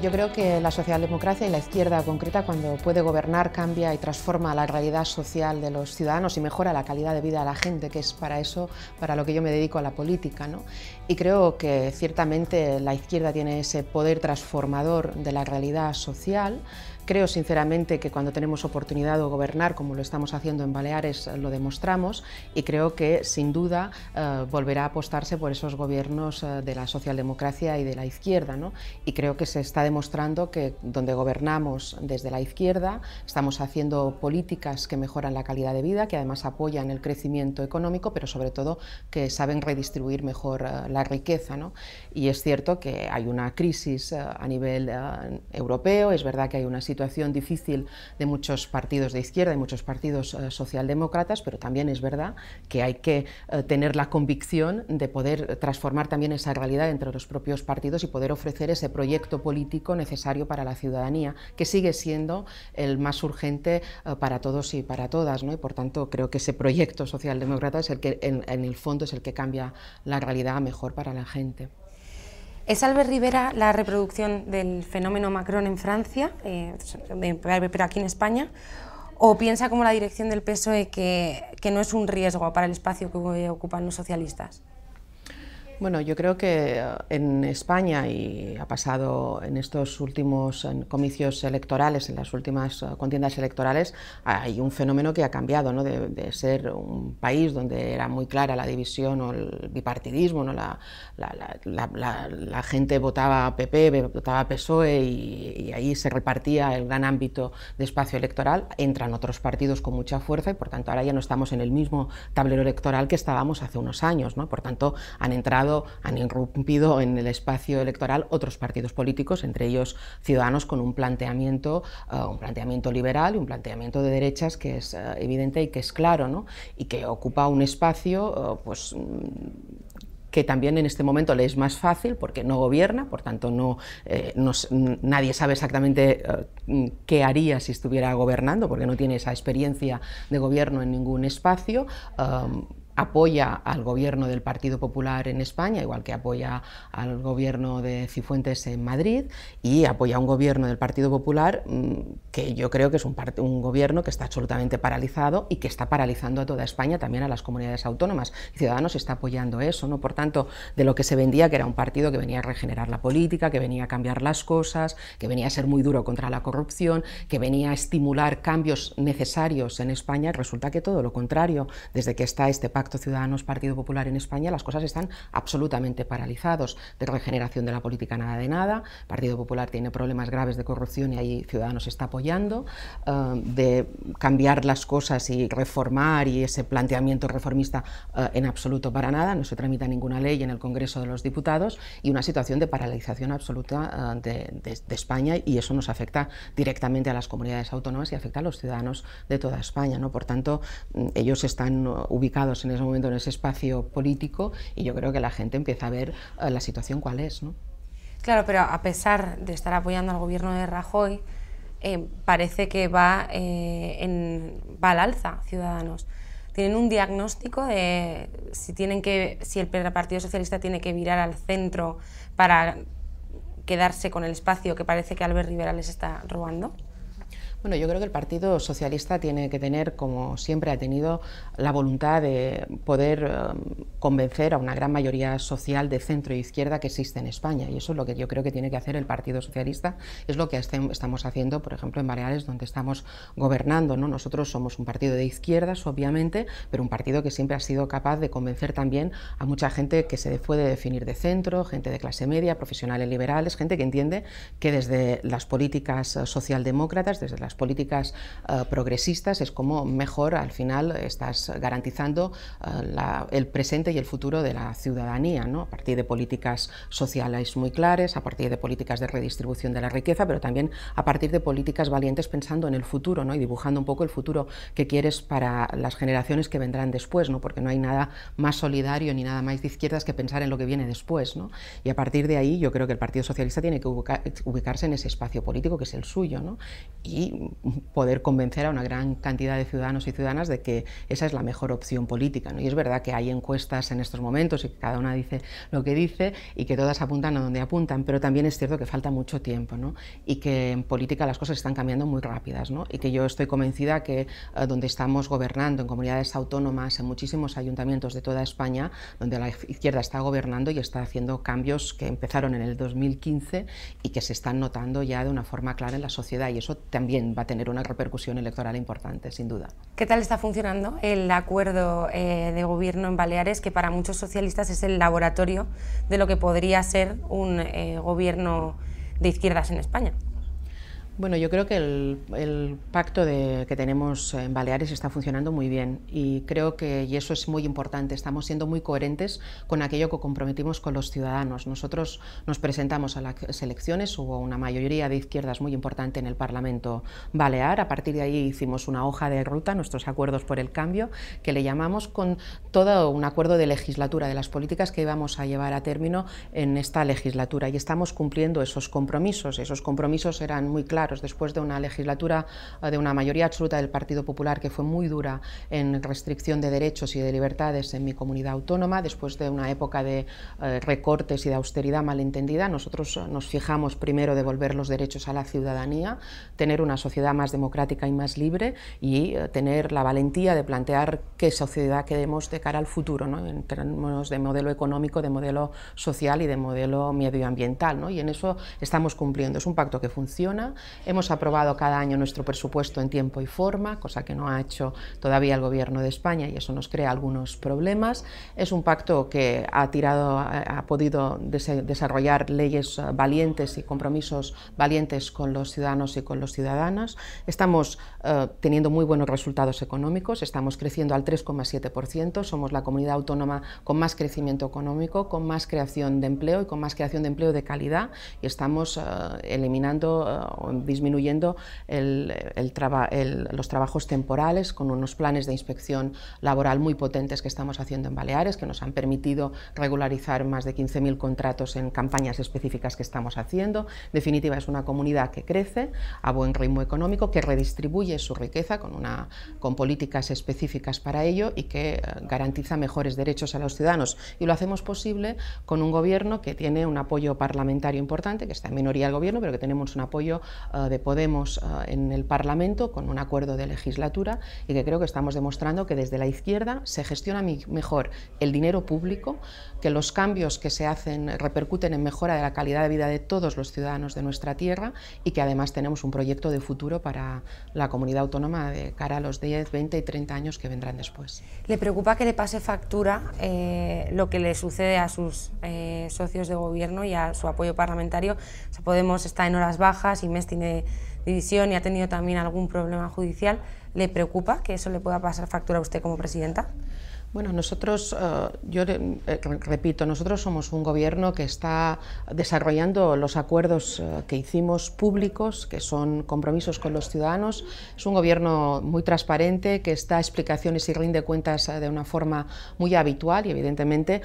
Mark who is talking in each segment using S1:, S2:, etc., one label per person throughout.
S1: yo creo que la socialdemocracia y la izquierda concreta, cuando puede gobernar, cambia y transforma la realidad social de los ciudadanos y mejora la calidad de vida de la gente, que es para eso, para lo que yo me dedico a la política. Y creo que ciertamente la izquierda tiene ese poder transformador de la realidad social. Creo sinceramente que cuando tenemos oportunidad de gobernar, como lo estamos haciendo en Baleares, lo demostramos y creo que sin duda eh, volverá a apostarse por esos gobiernos eh, de la socialdemocracia y de la izquierda. ¿no? Y creo que se está demostrando que donde gobernamos desde la izquierda estamos haciendo políticas que mejoran la calidad de vida, que además apoyan el crecimiento económico, pero sobre todo que saben redistribuir mejor eh, la riqueza. Y es cierto que hay una crisis eh, a nivel eh, europeo, es verdad que hay una situación difícil de muchos partidos de izquierda y muchos partidos eh, socialdemócratas, pero también es verdad que hay que tener la convicción de poder transformar también esa realidad entre los propios partidos y poder ofrecer ese proyecto político necesario para la ciudadanía, que sigue siendo el más urgente para todos y para todas. Y por tanto, creo que ese proyecto socialdemócrata es el que en el fondo es el que cambia la realidad mejor para la gente.
S2: Es Albert Rivera la reproducción del fenómeno Macron en Francia, eh, pero aquí en España, o piensa como la dirección del PSOE que, que no es un riesgo para el espacio que ocupan los socialistas?
S1: Bueno, yo creo que eh, en España, y ha pasado en estos últimos comicios electorales, en las últimas eh, contiendas electorales, hay un fenómeno que ha cambiado, ¿no? de, ser un país donde era muy clara la división o el bipartidismo, ¿no? la, la, gente votaba PP, votaba PSOE y, y, ahí se repartía el gran ámbito de espacio electoral, entran otros partidos con mucha fuerza y por tanto ahora ya no estamos en el mismo tablero electoral que estábamos hace unos años, ¿no? por tanto han entrado han irrumpido en el espacio electoral otros partidos políticos, entre ellos Ciudadanos, con un planteamiento, eh, un planteamiento liberal y un planteamiento de derechas que es eh, evidente y que es claro, ¿no? y que ocupa un espacio eh, pues, mm, que también en este momento le es más fácil porque no gobierna, por tanto no, nadie sabe exactamente mm, qué haría si estuviera gobernando porque no tiene esa experiencia de gobierno en ningún espacio apoya al gobierno del Partido Popular en España, igual que apoya al gobierno de Cifuentes en Madrid, y apoya a un gobierno del Partido Popular mm, que yo creo que es un, gobierno que está absolutamente paralizado y que está paralizando a toda España, también a las comunidades autónomas. Ciudadanos está apoyando eso, ¿no? Por tanto, de lo que se vendía, que era un partido que venía a regenerar la política, que venía a cambiar las cosas, que venía a ser muy duro contra la corrupción, que venía a estimular cambios necesarios en España, resulta que todo lo contrario, desde que está este pacto Ciudadanos Partido Popular en España las cosas están absolutamente paralizados. De regeneración de la política nada de nada, Partido Popular tiene problemas graves de corrupción y ahí Ciudadanos está apoyando, eh, de cambiar las cosas y reformar y ese planteamiento reformista eh, en absoluto para nada, no se tramita ninguna ley en el Congreso de los Diputados y una situación de paralización absoluta eh, de, de España y eso nos afecta directamente a las comunidades autónomas y afecta a los ciudadanos de toda España. ¿no? Por tanto, mm, ellos están ubicados en momento en ese espacio político y yo creo que la gente empieza a ver eh, la situación cuál es. ¿no?
S2: Claro, pero a pesar de estar apoyando al gobierno de Rajoy, eh, parece que va, eh, en, va al alza Ciudadanos. Tienen un diagnóstico de si, tienen que, si el Partido Socialista tiene que virar al centro para quedarse con el espacio que parece que Albert Rivera les está robando.
S1: Bueno, yo creo que el Partido Socialista tiene que tener, como siempre ha tenido, la voluntad de poder eh, convencer a una gran mayoría social de centro e izquierda que existe en España. Y eso es lo que yo creo que tiene que hacer el Partido Socialista. Es lo que estamos haciendo, por ejemplo, en Baleares, donde estamos gobernando. ¿no? Nosotros somos un partido de izquierdas, obviamente, pero un partido que siempre ha sido capaz de convencer también a mucha gente que se puede definir de centro, gente de clase media, profesionales liberales, gente que entiende que desde las políticas eh, socialdemócratas, desde las políticas eh, progresistas es como mejor al final estás garantizando eh, el presente y el futuro de la ciudadanía, ¿no? a partir de políticas sociales muy claras, a partir de políticas de redistribución de la riqueza, pero también a partir de políticas valientes pensando en el futuro ¿no? y dibujando un poco el futuro que quieres para las generaciones que vendrán después, ¿no? porque no hay nada más solidario ni nada más de izquierdas que pensar en lo que viene después. ¿no? Y a partir de ahí yo creo que el Partido Socialista tiene que ubicarse en ese espacio político que es el suyo ¿no? y poder convencer a una gran cantidad de ciudadanos y ciudadanas de que esa es la mejor opción política. ¿no? Y es verdad que hay encuestas en estos momentos y que cada una dice lo que dice y que todas apuntan a donde apuntan, pero también es cierto que falta mucho tiempo y que en política las cosas están cambiando muy rápidas y que yo estoy convencida que eh, donde estamos gobernando, en comunidades autónomas, en muchísimos ayuntamientos de toda España, donde la izquierda está gobernando y está haciendo cambios que empezaron en el 2015 y que se están notando ya de una forma clara en la sociedad y eso también va a tener una repercusión electoral importante, sin duda.
S2: ¿Qué tal está funcionando el acuerdo eh, de gobierno en Baleares, que para muchos socialistas es el laboratorio de lo que podría ser un eh, gobierno de izquierdas en España?
S1: Bueno, yo creo que el, pacto que tenemos en Baleares está funcionando muy bien y creo que y eso es muy importante. Estamos siendo muy coherentes con aquello que comprometimos con los ciudadanos. Nosotros nos presentamos a las elecciones, hubo una mayoría de izquierdas muy importante en el Parlamento Balear. A partir de ahí hicimos una hoja de ruta, nuestros acuerdos por el cambio, que le llamamos con todo un acuerdo de legislatura de las políticas que íbamos a llevar a término en esta legislatura y estamos cumpliendo esos compromisos. Esos compromisos eran muy claros después de una legislatura eh, de una mayoría absoluta del Partido Popular que fue muy dura en restricción de derechos y de libertades en mi comunidad autónoma, después de una época de eh, recortes y de austeridad malentendida, nosotros eh, nos fijamos primero devolver los derechos a la ciudadanía, tener una sociedad más democrática y más libre y tener la valentía de plantear qué sociedad queremos de cara al futuro, ¿no? en términos de modelo económico, de modelo social y de modelo medioambiental. ¿no? Y en eso estamos cumpliendo. Es un pacto que funciona, Hemos aprobado cada año nuestro presupuesto en tiempo y forma, cosa que no ha hecho todavía el Gobierno de España y eso nos crea algunos problemas. Es un pacto que ha tirado, ha podido desarrollar leyes eh, valientes y compromisos valientes con los ciudadanos y con las ciudadanas. Estamos eh, teniendo muy buenos resultados económicos, estamos creciendo al 3,7%, somos la comunidad autónoma con más crecimiento económico, con más creación de empleo y con más creación de empleo de calidad y estamos eh, eliminando disminuyendo los trabajos temporales con unos planes de inspección laboral muy potentes que estamos haciendo en Baleares, que nos han permitido regularizar más de 15.000 contratos en campañas específicas que estamos haciendo. En definitiva, es una comunidad que crece a buen ritmo económico, que redistribuye su riqueza con, con políticas específicas para ello y que eh, garantiza mejores derechos a los ciudadanos. Y lo hacemos posible con un gobierno que tiene un apoyo parlamentario importante, que está en minoría el gobierno, pero que tenemos un apoyo eh, de Podemos eh, en el Parlamento con un acuerdo de legislatura y que creo que estamos demostrando que desde la izquierda se gestiona mejor el dinero público, que los cambios que se hacen repercuten en mejora de la calidad de vida de todos los ciudadanos de nuestra tierra y que además tenemos un proyecto de futuro para la comunidad autónoma de cara a los 10, 20 y 30 años que vendrán después.
S2: ¿Le preocupa que le pase factura eh, lo que le sucede a sus socios de gobierno y a su apoyo parlamentario? Podemos está en horas bajas y Mestin división y ha tenido también algún problema judicial, ¿le preocupa que eso le pueda pasar factura a usted como presidenta?
S1: Bueno, nosotros, eh, yo eh, repito, nosotros somos un gobierno que está desarrollando los acuerdos eh, que hicimos públicos, que son compromisos con los ciudadanos. Es un gobierno muy transparente, que está explicaciones y rinde cuentas de una forma muy habitual y evidentemente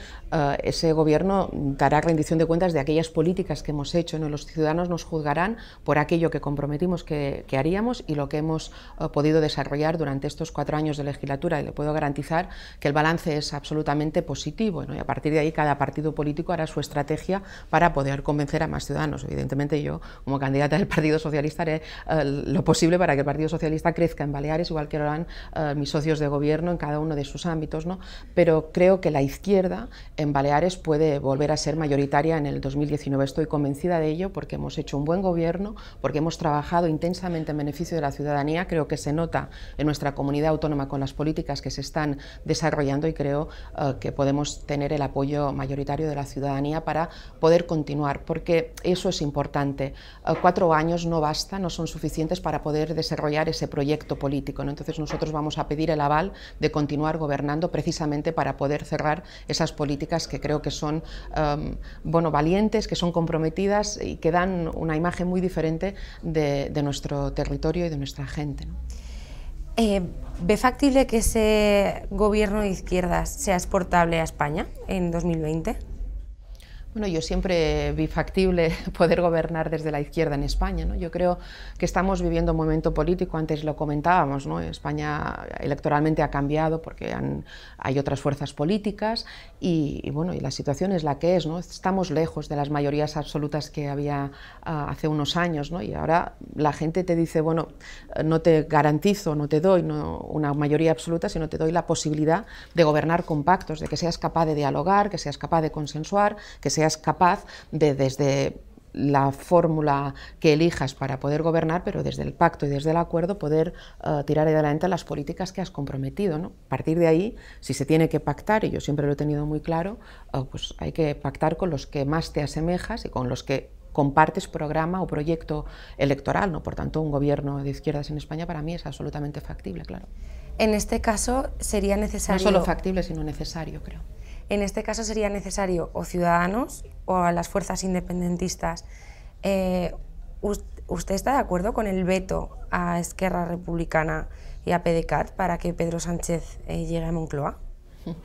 S1: ese gobierno dará rendición de cuentas de aquellas políticas que hemos hecho. ¿no? Los ciudadanos nos juzgarán por aquello que comprometimos que, que haríamos y lo que hemos podido desarrollar durante estos cuatro años de legislatura. Y le puedo garantizar que balance es absolutamente positivo ¿no? y a partir de ahí cada partido político hará su estrategia para poder convencer a más ciudadanos. Evidentemente yo como candidata del Partido Socialista haré eh, lo posible para que el Partido Socialista crezca en Baleares, igual que lo harán eh, mis socios de gobierno en cada uno de sus ámbitos, ¿no? pero creo que la izquierda en Baleares puede volver a ser mayoritaria en el 2019. Estoy convencida de ello porque hemos hecho un buen gobierno, porque hemos trabajado intensamente en beneficio de la ciudadanía, creo que se nota en nuestra comunidad autónoma con las políticas que se están desarrollando y creo eh, que podemos tener el apoyo mayoritario de la ciudadanía para poder continuar, porque eso es importante. Eh, cuatro años no basta, no son suficientes para poder desarrollar ese proyecto político. Entonces nosotros vamos a pedir el aval de continuar gobernando precisamente para poder cerrar esas políticas que creo que son em, bueno, valientes, que son comprometidas y que dan una imagen muy diferente de, nuestro territorio y de nuestra gente.
S2: Eh, ¿Ve factible que ese gobierno
S1: de izquierdas sea exportable a España en 2020? Bueno, yo siempre vi factible poder gobernar desde la izquierda en España. ¿no? Yo creo que estamos viviendo un momento político, antes lo comentábamos, ¿no? España electoralmente ha cambiado porque hay otras fuerzas políticas y, bueno, y la situación es la que es. ¿no? Estamos lejos de las mayorías absolutas que había ah, hace unos años ¿no? y ahora la gente te dice, bueno, no te garantizo, no te doy una mayoría absoluta, sino te doy la posibilidad de gobernar con pactos, de que seas capaz de dialogar, que seas capaz de consensuar, que seas seas capaz de desde la fórmula que elijas para poder gobernar, pero desde el pacto y desde el acuerdo poder eh, tirar adelante las políticas que has comprometido. ¿no? A partir de ahí, si se tiene que pactar, y yo siempre lo he tenido muy claro, eh, pues hay que pactar con los que más te asemejas y con los que compartes programa o proyecto electoral. ¿no? Por tanto, un gobierno de izquierdas en España para mí es absolutamente factible, claro.
S2: En este caso sería necesario... No solo
S1: factible, sino necesario, creo.
S2: En este caso sería necesario o Ciudadanos o a las fuerzas independentistas. Eh, ¿Usted está de acuerdo con el veto a Esquerra Republicana y a PDCAT para que Pedro Sánchez eh, llegue a Moncloa?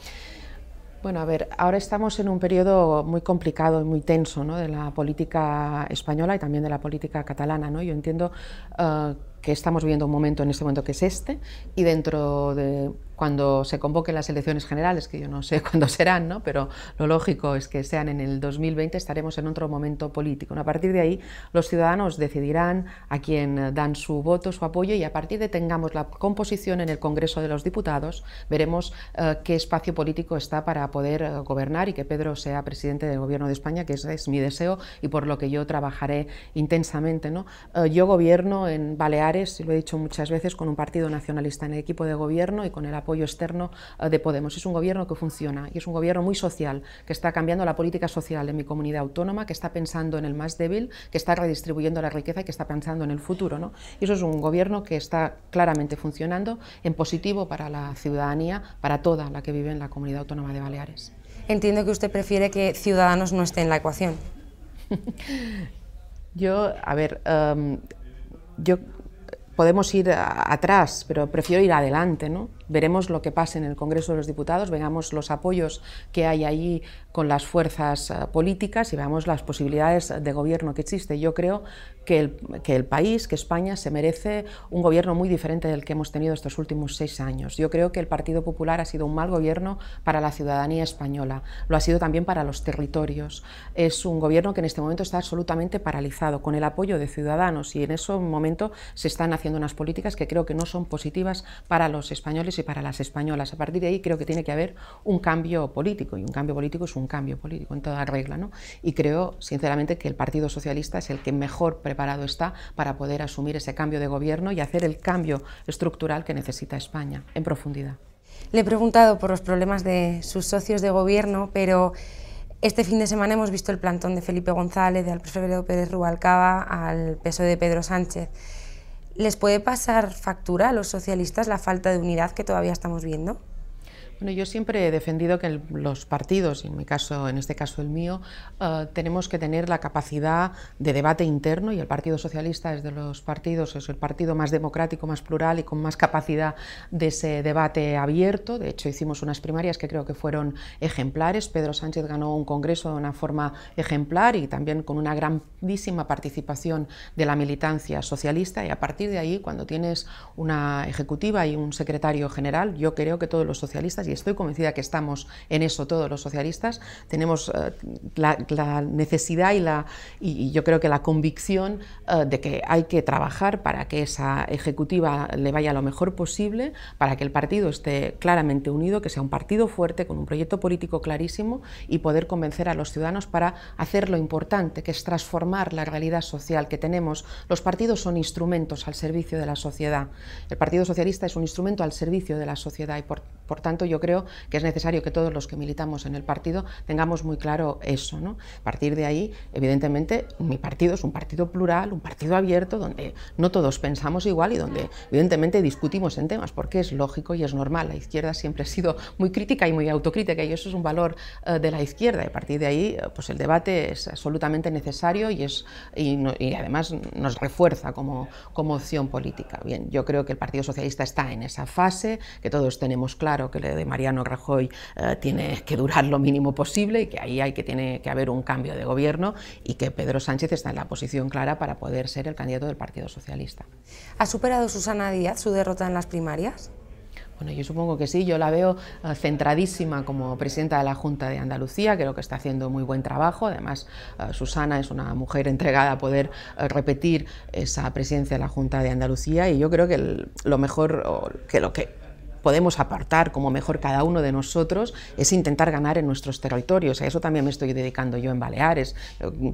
S1: Bueno, a ver, ahora estamos en un periodo muy complicado y muy tenso de la política española y también de la política catalana. ¿no? Yo entiendo eh, que estamos viviendo un momento en este momento que es este y dentro de cuando se convoquen las elecciones generales, que yo no sé cuándo serán, ¿no? pero lo lógico es que sean en el 2020, estaremos en otro momento político. A partir de ahí, los ciudadanos decidirán a quién eh, dan su voto, su apoyo, y a partir de tengamos la composición en el Congreso de los Diputados, veremos eh, qué espacio político está para poder eh, gobernar y que Pedro sea presidente del Gobierno de España, que es mi deseo y por lo que yo trabajaré intensamente. ¿no? yo gobierno en Baleares, y lo he dicho muchas veces, con un partido nacionalista en el equipo de gobierno y con el apoyo apoyo externo eh, de Podemos. Es un gobierno que funciona y es un gobierno muy social, que está cambiando la política social de mi comunidad autónoma, que está pensando en el más débil, que está redistribuyendo la riqueza y que está pensando en el futuro. Y eso es un gobierno que está claramente funcionando en positivo para la ciudadanía, para toda la que vive en la comunidad autónoma de Baleares. Entiendo que usted prefiere que Ciudadanos no esté en la ecuación. yo, a ver, em, yo eh, podemos ir atrás, pero prefiero ir adelante, ¿no? veremos lo que pase en el Congreso de los Diputados, veamos los apoyos que hay ahí con las fuerzas eh, políticas y veamos las posibilidades de gobierno que existe. Yo creo que el, que el país, que España, se merece un gobierno muy diferente del que hemos tenido estos últimos seis años. Yo creo que el Partido Popular ha sido un mal gobierno para la ciudadanía española, lo ha sido también para los territorios. Es un gobierno que en este momento está absolutamente paralizado, con el apoyo de ciudadanos y en ese momento se están haciendo unas políticas que creo que no son positivas para los españoles para las españolas. A partir de ahí creo que tiene que haber un cambio político y un cambio político es un cambio político en toda regla. ¿no? Y creo, sinceramente, que el Partido Socialista es el que mejor preparado está para poder asumir ese cambio de gobierno y hacer el cambio estructural que necesita España en profundidad. Le he preguntado
S2: por los problemas de sus socios de gobierno, pero este fin de semana hemos visto el plantón de Felipe González, de Alfredo Pérez Rubalcaba, al peso e de Pedro Sánchez. ¿Les puede pasar factura a los socialistas la falta de unidad que todavía estamos viendo?
S1: yo siempre he defendido que los partidos, en mi caso, en este caso el mío, eh, tenemos que tener la capacidad de debate interno y el Partido Socialista es de los partidos, es el partido más democrático, más plural y con más capacidad de ese debate abierto. De hecho, hicimos unas primarias que creo que fueron ejemplares. Pedro Sánchez ganó un congreso de una forma ejemplar y también con una grandísima participación de la militancia socialista y a partir de ahí, cuando tienes una ejecutiva y un secretario general, yo creo que todos los socialistas y estoy convencida que estamos en eso todos los socialistas, tenemos eh, la, necesidad y, la, y, yo creo que la convicción eh, de que hay que trabajar para que esa ejecutiva le vaya lo mejor posible, para que el partido esté claramente unido, que sea un partido fuerte, con un proyecto político clarísimo y poder convencer a los ciudadanos para hacer lo importante, que es transformar la realidad social que tenemos. Los partidos son instrumentos al servicio de la sociedad. El Partido Socialista es un instrumento al servicio de la sociedad y por por tanto, yo creo que es necesario que todos los que militamos en el partido tengamos muy claro eso. ¿no? A partir de ahí, evidentemente, mi partido es un partido plural, un partido abierto, donde no todos pensamos igual y donde, evidentemente, discutimos en temas, porque es lógico y es normal. La izquierda siempre ha sido muy crítica y muy autocrítica, y eso es un valor eh, de la izquierda. a partir de ahí, pues el debate es absolutamente necesario y, es, y además nos refuerza como, como opción política. Bien, yo creo que el Partido Socialista está en esa fase, que todos tenemos claro que que de Mariano Rajoy eh, tiene que durar lo mínimo posible y que ahí hay que, tiene que haber un cambio de gobierno y que Pedro Sánchez está en la posición clara para poder ser el candidato del Partido Socialista.
S2: ¿Ha superado Susana Díaz su derrota en las primarias?
S1: Bueno, yo supongo que sí, yo la veo eh, centradísima como presidenta de la Junta de Andalucía, creo que está haciendo muy buen trabajo, además eh, Susana es una mujer entregada a poder repetir esa presidencia de la Junta de Andalucía y yo creo que lo mejor, que lo que podemos apartar como mejor cada uno de nosotros es intentar ganar en nuestros territorios. A eso también me estoy dedicando yo en Baleares.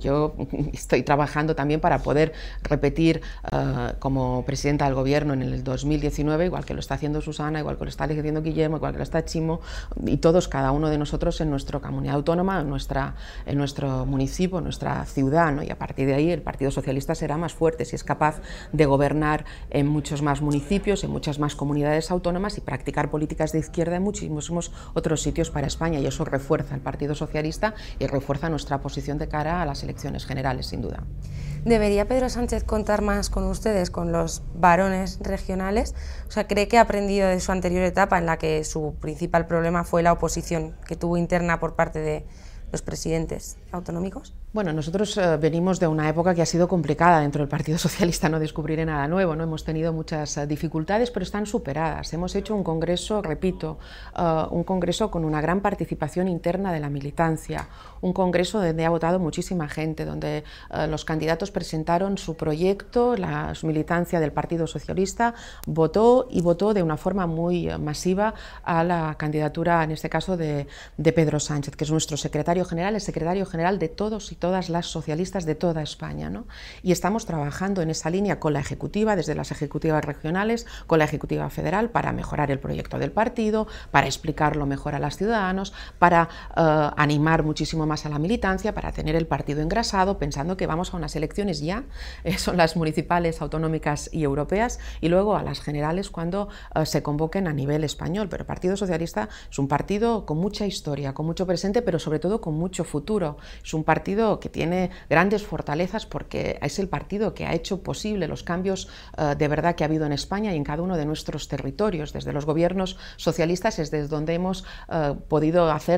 S1: Yo estoy trabajando también para poder repetir eh, como presidenta del gobierno en el 2019, igual que lo está haciendo Susana, igual que lo está haciendo Guillermo, igual que lo está Chimo, y todos, cada uno de nosotros en nuestra comunidad autónoma, en, nuestra, en nuestro municipio, en nuestra ciudad. ¿no? Y a partir de ahí el Partido Socialista será más fuerte si es capaz de gobernar en muchos más municipios, en muchas más comunidades autónomas y para practicar políticas de izquierda en muchísimos otros sitios para España y eso refuerza el Partido Socialista y refuerza nuestra posición de cara a las elecciones generales, sin duda.
S2: ¿Debería Pedro Sánchez contar más con ustedes, con los varones regionales? O sea, ¿cree que ha aprendido de su anterior etapa en la que su principal problema fue la oposición que tuvo interna por parte de los presidentes autonómicos?
S1: Bueno, nosotros eh, venimos de una época que ha sido complicada dentro del Partido Socialista, no descubriré nada nuevo, no hemos tenido muchas eh, dificultades, pero están superadas. Hemos hecho un congreso, repito, eh, un congreso con una gran participación interna de la militancia, un congreso donde ha votado muchísima gente, donde los candidatos presentaron su proyecto, la militancia del Partido Socialista votó y votó de una forma muy masiva a la candidatura, en este caso, de, de Pedro Sánchez, que es nuestro secretario general, el secretario general de todos y todas todas las socialistas de toda España. ¿no? Y estamos trabajando en esa línea con la Ejecutiva, desde las Ejecutivas regionales, con la Ejecutiva Federal, para mejorar el proyecto del partido, para explicarlo mejor a los ciudadanos, para eh, animar muchísimo más a la militancia, para tener el partido engrasado, pensando que vamos a unas elecciones ya, eh, son las municipales, autonómicas y europeas, y luego a las generales cuando eh, se convoquen a nivel español. Pero el Partido Socialista es un partido con mucha historia, con mucho presente, pero sobre todo con mucho futuro. Es un partido que tiene grandes fortalezas porque es el partido que ha hecho posible los cambios eh, de verdad que ha habido en España y en cada uno de nuestros territorios. Desde los gobiernos socialistas es desde donde hemos eh, podido hacer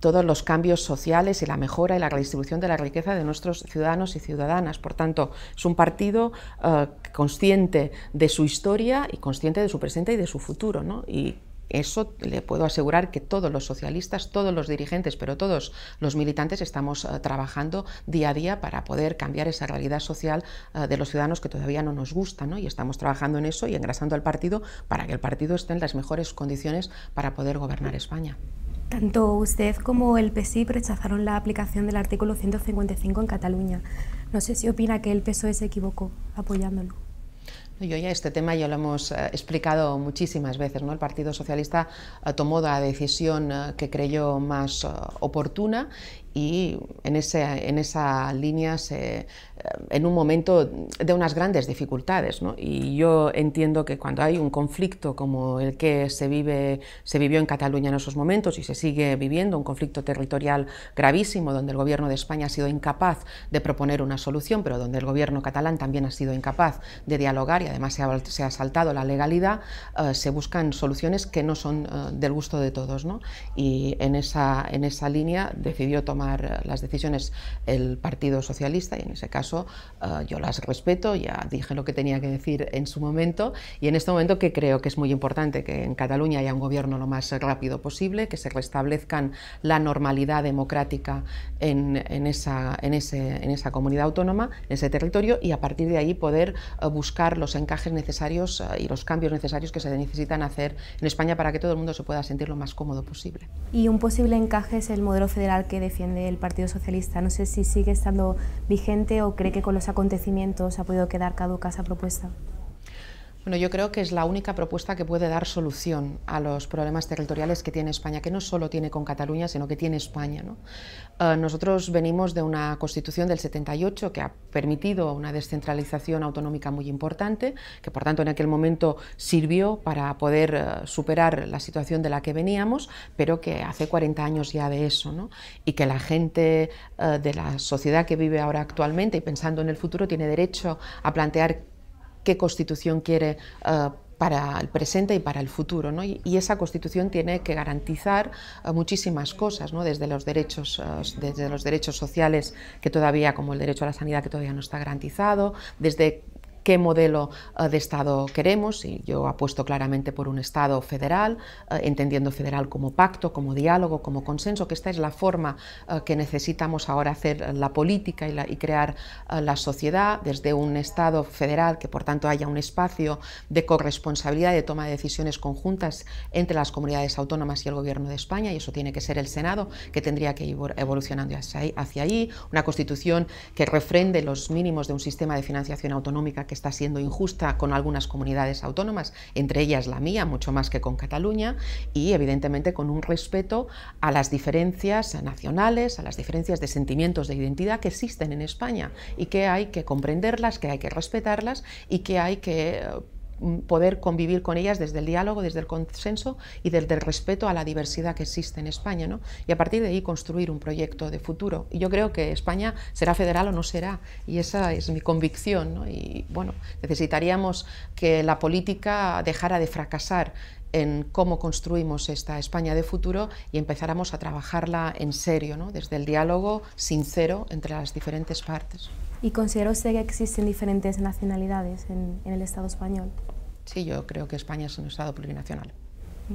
S1: todos los cambios sociales y la mejora y la redistribución de la riqueza de nuestros ciudadanos y ciudadanas. Por tanto, es un partido eh, consciente de su historia y consciente de su presente y de su futuro. Eso le puedo asegurar que todos los socialistas, todos los dirigentes, pero todos los militantes estamos eh, trabajando día a día para poder cambiar esa realidad social eh, de los ciudadanos que todavía no nos gusta, Y estamos trabajando en eso y engrasando al partido para que el partido esté en las mejores condiciones para poder gobernar España.
S3: Tanto usted como el PSI rechazaron la aplicación del artículo 155 en Cataluña. No sé si opina que el PSOE se equivocó apoyándolo.
S1: Yo ya este tema ya lo hemos eh, explicado muchísimas veces. ¿no? El Partido Socialista eh, tomó la decisión eh, que creyó más oportuna y en, ese, en esa línea, se, en un momento de unas grandes dificultades. ¿no? Y yo entiendo que cuando hay un conflicto como el que se, vive, se vivió en Cataluña en esos momentos y se sigue viviendo, un conflicto territorial gravísimo donde el gobierno de España ha sido incapaz de proponer una solución, pero donde el gobierno catalán también ha sido incapaz de dialogar y además se ha, saltado la legalidad, eh, se buscan soluciones que no son eh, del gusto de todos. ¿no? Y en esa, en esa línea decidió tomar eh, las decisiones el Partido Socialista y en ese caso eh, yo las respeto, ya dije lo que tenía que decir en su momento y en este momento que creo que es muy importante que en Cataluña haya un gobierno lo más rápido posible, que se restablezcan la normalidad democrática en, esa, en, en esa comunidad autónoma, en ese territorio y a partir de ahí poder eh, buscar los encajes necesarios y los cambios necesarios que se necesitan hacer en España para que todo el mundo se pueda sentir lo más cómodo posible.
S3: Y un posible encaje es el modelo federal que defiende del Partido Socialista. No sé si sigue estando vigente o cree que con los acontecimientos ha podido quedar caduca esa propuesta.
S1: Bueno, yo creo que es la única propuesta que puede dar solución a los problemas territoriales que tiene España, que no solo tiene con Cataluña, sino que tiene España. Eh, nosotros venimos de una constitución del 78 que ha permitido una descentralización autonómica muy importante, que por tanto en aquel momento sirvió para poder eh, superar la situación de la que veníamos, pero que hace 40 años ya de eso, y que la gente eh, de la sociedad que vive ahora actualmente y pensando en el futuro tiene derecho a plantear qué constitución quiere eh, para el presente y para el futuro. Y, esa constitución tiene que garantizar eh, muchísimas cosas, ¿no? desde, los derechos, eh, desde los derechos sociales que todavía, como el derecho a la sanidad que todavía no está garantizado, desde qué modelo eh, de Estado queremos. Y yo apuesto claramente por un Estado federal, eh, entendiendo federal como pacto, como diálogo, como consenso, que esta es la forma eh, que necesitamos ahora hacer la política y, la, y crear la sociedad desde un Estado federal, que por tanto haya un espacio de corresponsabilidad, de toma de decisiones conjuntas entre las comunidades autónomas y el Gobierno de España, y eso tiene que ser el Senado, que tendría que ir evolucionando hacia ahí. una constitución que refrende los mínimos de un sistema de financiación autonómica que está siendo injusta con algunas comunidades autónomas, entre ellas la mía, mucho más que con Cataluña, y evidentemente con un respeto a las diferencias nacionales, a las diferencias de sentimientos de identidad que existen en España y que hay que comprenderlas, que hay que respetarlas y que hay que eh, poder convivir con ellas desde el diálogo, desde el consenso y desde el respeto a la diversidad que existe en España. ¿no? Y a partir de ahí construir un proyecto de futuro. Y yo creo que España será federal o no será. Y esa es mi convicción. ¿no? Y bueno, necesitaríamos que la política dejara de fracasar en cómo construimos esta España de futuro y empezáramos a trabajarla en serio, ¿no? desde el diálogo sincero entre las diferentes partes.
S3: ¿Y considera usted que existen diferentes nacionalidades en el Estado español?
S1: Sí, yo creo que España es un Estado plurinacional.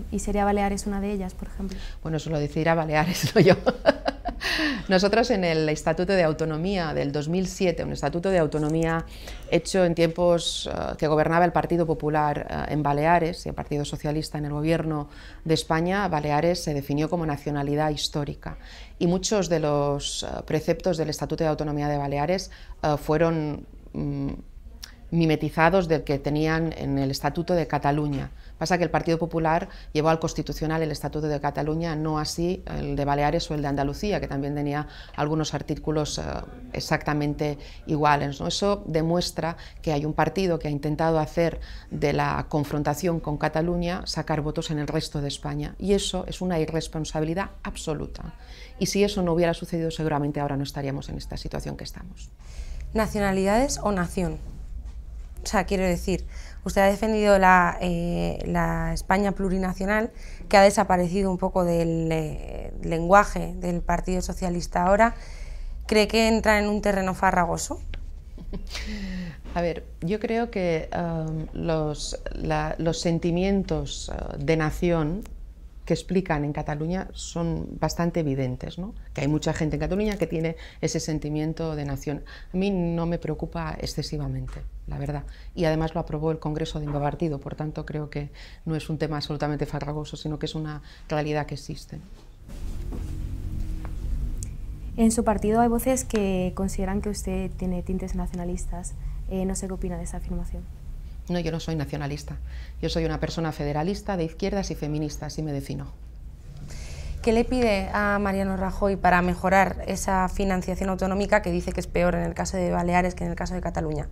S3: ¿Y sería Baleares una de ellas, por ejemplo?
S1: Bueno, eso lo decidirá Baleares, no yo. Nosotros en el Estatuto de Autonomía del 2007, un Estatuto de Autonomía hecho en tiempos eh, que gobernaba el Partido Popular eh, en Baleares y el Partido Socialista en el gobierno de España, Baleares se definió como nacionalidad histórica y muchos de los eh, preceptos del Estatuto de Autonomía de Baleares fueron... Mm, mimetizados del que tenían en el Estatuto de Cataluña. Pasa que el Partido Popular llevó al Constitucional el Estatuto de Cataluña, no así el de Baleares o el de Andalucía, que también tenía algunos artículos eh, exactamente iguales. ¿no? Eso demuestra que hay un partido que ha intentado hacer de la confrontación con Cataluña sacar votos en el resto de España. Y eso es una irresponsabilidad absoluta. Y si eso no hubiera sucedido, seguramente ahora no estaríamos en esta situación que estamos. ¿Nacionalidades o nación? O sea, quiero decir,
S2: usted ha defendido eh, la, España plurinacional, que ha desaparecido un poco del eh, lenguaje del Partido Socialista ahora. ¿Cree que entra en un terreno farragoso?
S1: A ver, yo creo que um, los, sentimientos uh, de nación que explican en Cataluña son bastante evidentes, ¿no? que hay mucha gente en Cataluña que tiene ese sentimiento de nación. A mí no me preocupa excesivamente, la verdad. Y además lo aprobó el Congreso de mi partido, por tanto creo que no es un tema absolutamente farragoso, sino que es una realidad que existe.
S3: En su partido hay voces que consideran que usted tiene tintes nacionalistas. Eh, no sé qué opina de esa afirmación.
S1: No, yo no soy nacionalista. Yo soy una persona federalista, de izquierdas y feminista, así me defino.
S2: ¿Qué le pide a Mariano Rajoy para mejorar esa financiación autonómica que dice que es peor en el caso de Baleares que en el caso de Cataluña?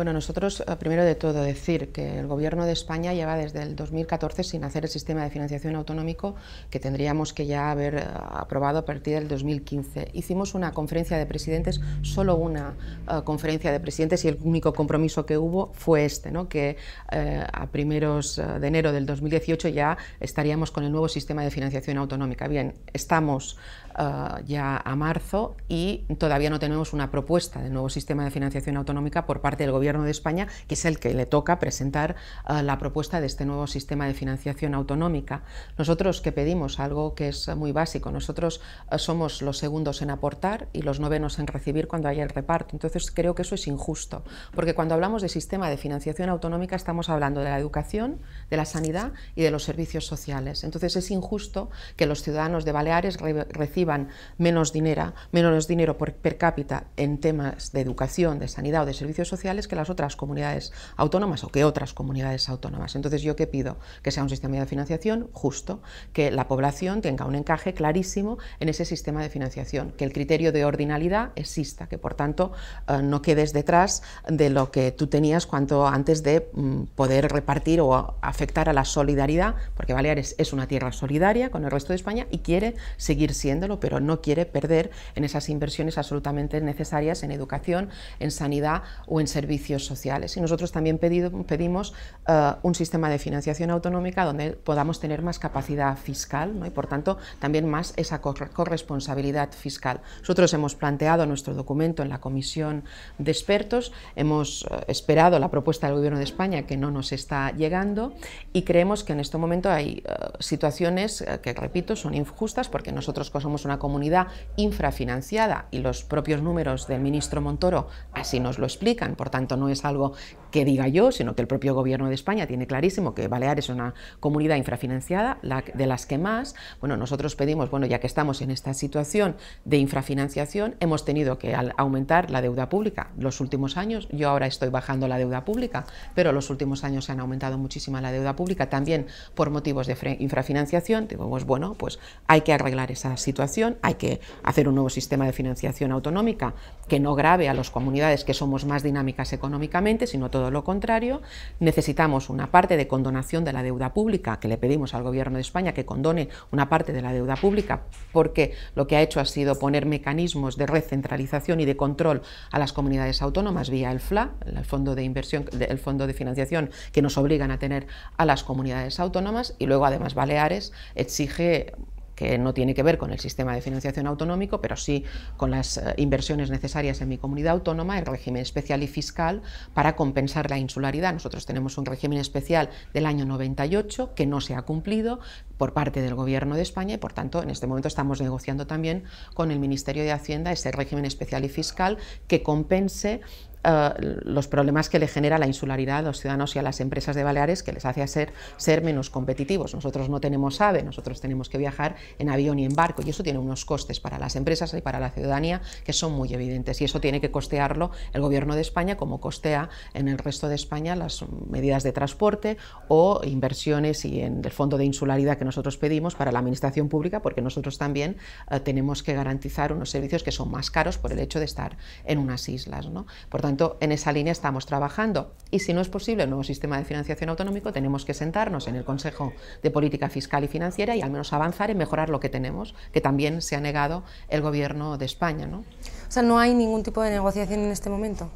S1: Bueno, nosotros, eh, primero de todo, decir que el Gobierno de España lleva desde el 2014 sin hacer el sistema de financiación autonómico que tendríamos que ya haber eh, aprobado a partir del 2015. Hicimos una conferencia de presidentes, solo una eh, conferencia de presidentes y el único compromiso que hubo fue este, ¿no? que a primeros de enero del 2018 ya estaríamos con el nuevo sistema de financiación autonómica. Bien, estamos eh, ya a marzo y todavía no tenemos una propuesta de nuevo sistema de financiación autonómica por parte del Gobierno de España, que es el que le toca presentar eh, la propuesta de este nuevo sistema de financiación autonómica. Nosotros que pedimos algo que es muy básico, nosotros eh, somos los segundos en aportar y los novenos en recibir cuando haya el reparto. Entonces creo que eso es injusto, porque cuando hablamos de sistema de financiación autonómica estamos hablando de la educación, de la sanidad y de los servicios sociales. Entonces es injusto que los ciudadanos de Baleares reciban menos dinero, menos dinero por, per cápita en temas de educación, de sanidad o de servicios sociales que las otras comunidades autónomas o que otras comunidades autónomas. Entonces, ¿yo qué pido? Que sea un sistema de financiación justo, que la población tenga un encaje clarísimo en ese sistema de financiación, que el criterio de ordinalidad exista, que por tanto eh, no quedes detrás de lo que tú tenías cuanto antes de mm, poder repartir o afectar a la solidaridad, porque Baleares es una tierra solidaria con el resto de España y quiere seguir siendo pero no quiere perder en esas inversiones absolutamente necesarias en educación, en sanidad o en servicios sociales. Y nosotros también pedimos eh, un sistema de financiación autonómica donde podamos tener más capacidad fiscal ¿no? y, por tanto, también más esa corresponsabilidad fiscal. Nosotros hemos planteado nuestro documento en la comisión de expertos, hemos eh, esperado la propuesta del Gobierno de España que no nos está llegando y creemos que en este momento hay eh, situaciones que, repito, son injustas porque nosotros somos una comunidad infrafinanciada y los propios números del ministro Montoro así nos lo explican, por tanto no es algo que diga yo, sino que el propio gobierno de España tiene clarísimo que Baleares es una comunidad infrafinanciada, de las que más, bueno, nosotros pedimos, bueno, ya que estamos en esta situación de infrafinanciación, hemos tenido que aumentar la deuda pública los últimos años, yo ahora estoy bajando la deuda pública, pero los últimos años se han aumentado muchísimo la deuda pública, también por motivos de infrafinanciación, digo, pues bueno, pues hay que arreglar esa situación hay que hacer un nuevo sistema de financiación autonómica que no grave a las comunidades que somos más dinámicas económicamente, sino todo lo contrario. Necesitamos una parte de condonación de la deuda pública, que le pedimos al Gobierno de España que condone una parte de la deuda pública, porque lo que ha hecho ha sido poner mecanismos de recentralización y de control a las comunidades autónomas vía el FLA, el Fondo de Inversión, el Fondo de Financiación que nos obligan a tener a las comunidades autónomas y luego además Baleares exige que no tiene que ver con el sistema de financiación autonómico, pero sí con las eh, inversiones necesarias en mi comunidad autónoma, el régimen especial y fiscal para compensar la insularidad. Nosotros tenemos un régimen especial del año 98 que no se ha cumplido por parte del Gobierno de España y, por tanto, en este momento estamos negociando también con el Ministerio de Hacienda ese régimen especial y fiscal que compense eh, los problemas que le genera la insularidad a los ciudadanos y a las empresas de Baleares, que les hace ser, ser menos competitivos. Nosotros no tenemos AVE, nosotros tenemos que viajar en avión y en barco, y eso tiene unos costes para las empresas y para la ciudadanía que son muy evidentes, y eso tiene que costearlo el Gobierno de España, como costea en el resto de España las medidas de transporte o inversiones y en el fondo de insularidad que nosotros pedimos para la administración pública, porque nosotros también eh, tenemos que garantizar unos servicios que son más caros por el hecho de estar en unas islas. Por tanto, en esa línea estamos trabajando. Y si no es posible el nuevo sistema de financiación autonómico, tenemos que sentarnos en el Consejo de Política Fiscal y Financiera y al menos avanzar en mejorar lo que tenemos, que también se ha negado el Gobierno de España. O sea, no hay
S2: ningún tipo de negociación en este momento.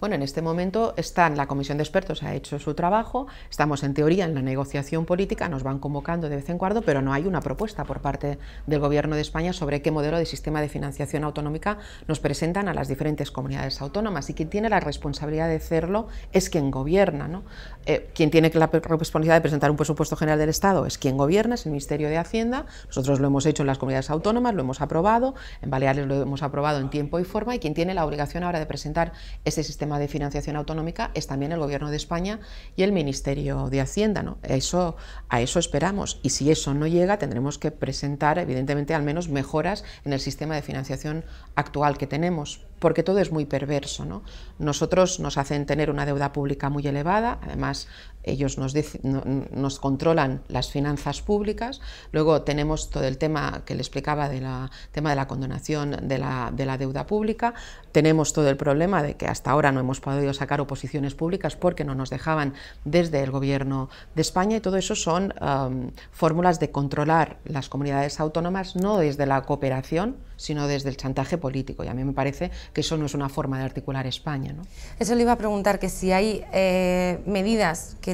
S1: Bueno, en este momento en la comisión de expertos ha hecho su trabajo, estamos en teoría en la negociación política, nos van convocando de vez en cuando, pero no hay una propuesta por parte del Gobierno de España sobre qué modelo de sistema de financiación autonómica nos presentan a las diferentes comunidades autónomas y quien tiene la responsabilidad de hacerlo es quien gobierna. ¿no? Eh, quien tiene la responsabilidad de presentar un presupuesto general del Estado es quien gobierna, es el Ministerio de Hacienda, nosotros lo hemos hecho en las comunidades autónomas, lo hemos aprobado, en Baleares lo hemos aprobado en tiempo y forma y quien tiene la obligación ahora de presentar ese sistema de financiación autonómica es también el Gobierno de España y el Ministerio de Hacienda. ¿no? Eso, a eso esperamos y si eso no llega tendremos que presentar evidentemente al menos mejoras en el sistema de financiación actual que tenemos porque todo es muy perverso. ¿no? Nosotros nos hacen tener una deuda pública muy elevada, además ellos nos, nos, controlan las finanzas públicas. Luego tenemos todo el tema que le explicaba del tema de la condonación de la, deuda pública. Tenemos todo el problema de que hasta ahora no hemos podido sacar oposiciones públicas porque no nos dejaban desde el Gobierno de España y todo eso son um, fórmulas de controlar las comunidades autónomas no desde la cooperación, sino desde el chantaje político. Y a mí me parece que eso no es una forma de articular España. ¿no?
S2: Eso le iba a preguntar, que si hay eh, medidas que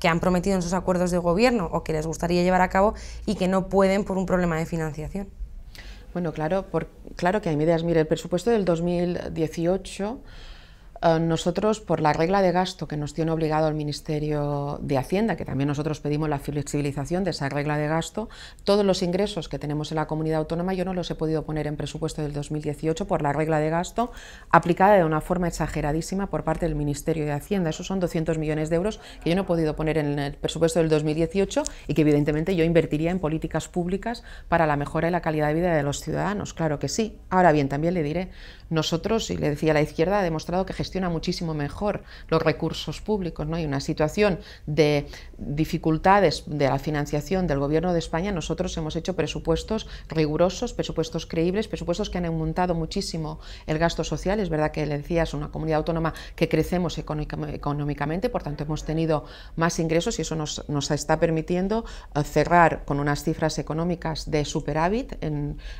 S2: que han prometido en sus acuerdos de gobierno o que les gustaría llevar a cabo y que no
S1: pueden por un problema de financiación. Bueno, claro, por, claro que hay medidas. Mire, el presupuesto del 2018 eh, nosotros, por la regla de gasto que nos tiene obligado el Ministerio de Hacienda, que también nosotros pedimos la flexibilización de esa regla de gasto, todos los ingresos que tenemos en la comunidad autónoma yo no los he podido poner en presupuesto del 2018 por la regla de gasto aplicada de una forma exageradísima por parte del Ministerio de Hacienda. Esos son 200 millones de euros que yo no he podido poner en el presupuesto del 2018 y que evidentemente yo invertiría en políticas públicas para la mejora y la calidad de vida de los ciudadanos. Claro que sí. Ahora bien, también le diré, nosotros, y le decía a la izquierda, ha demostrado que muchísimo mejor los recursos públicos. ¿no? Hay una situación de dificultades de la financiación del Gobierno de España. Nosotros hemos hecho presupuestos rigurosos, presupuestos creíbles, presupuestos que han aumentado muchísimo el gasto social. Es verdad que le es una comunidad autónoma que crecemos económicamente, por tanto hemos tenido más ingresos y eso nos, está permitiendo eh, cerrar con unas cifras económicas de superávit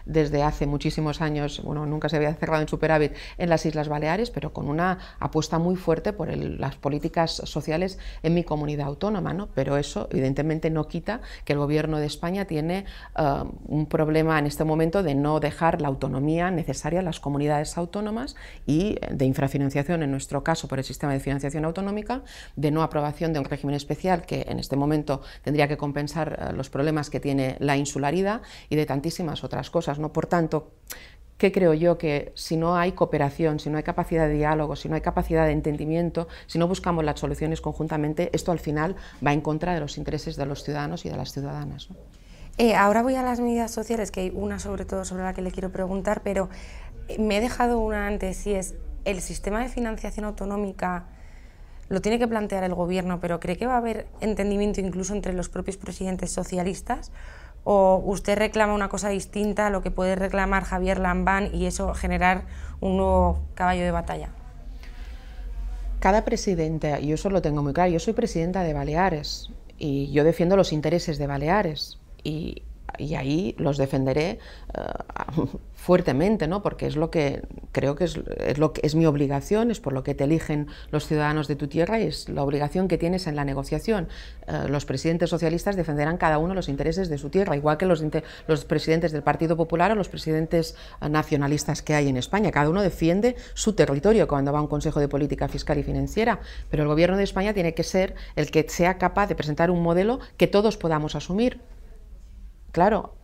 S1: desde hace muchísimos años, bueno, nunca se había cerrado en superávit en las Islas Baleares, pero con una apuesta muy fuerte por las políticas sociales en mi comunidad autónoma, ¿no? pero eso evidentemente no quita que el gobierno de España tiene eh, un problema en este momento de no dejar la autonomía necesaria a las comunidades autónomas y eh, de infrafinanciación, en nuestro caso por el sistema de financiación autonómica, de no aprobación de un régimen especial que en este momento tendría que compensar eh, los problemas que tiene la insularidad y de tantísimas otras cosas. ¿no? Por tanto, ¿Qué creo yo? Que si no hay cooperación, si no hay capacidad de diálogo, si no hay capacidad de entendimiento, si no buscamos las soluciones conjuntamente, esto al final va en contra de los intereses de los ciudadanos y de las ciudadanas.
S2: Eh, ahora voy a las medidas sociales, que hay una sobre todo sobre la que le quiero preguntar, pero eh, me he dejado una antes Si es, ¿el sistema de financiación autonómica lo tiene que plantear el gobierno, pero cree que va a haber entendimiento incluso entre los propios presidentes socialistas? o usted reclama una cosa distinta a lo que puede reclamar Javier Lambán y eso generar un nuevo caballo de batalla?
S1: Cada presidente, yo eso lo tengo muy claro, yo soy presidenta de Baleares y yo defiendo los intereses de Baleares y, y ahí los defenderé eh, fuertemente, ¿no? porque es lo que creo que es, lo que es mi obligación, es por lo que te eligen los ciudadanos de tu tierra y es la obligación que tienes en la negociación. Eh, los presidentes socialistas defenderán cada uno los intereses de su tierra, igual que los presidentes del Partido Popular o los presidentes eh, nacionalistas que hay en España. Cada uno defiende su territorio cuando va a un Consejo de Política Fiscal y Financiera, pero el Gobierno de España tiene que ser el que sea capaz de presentar un modelo que todos podamos asumir. Claro,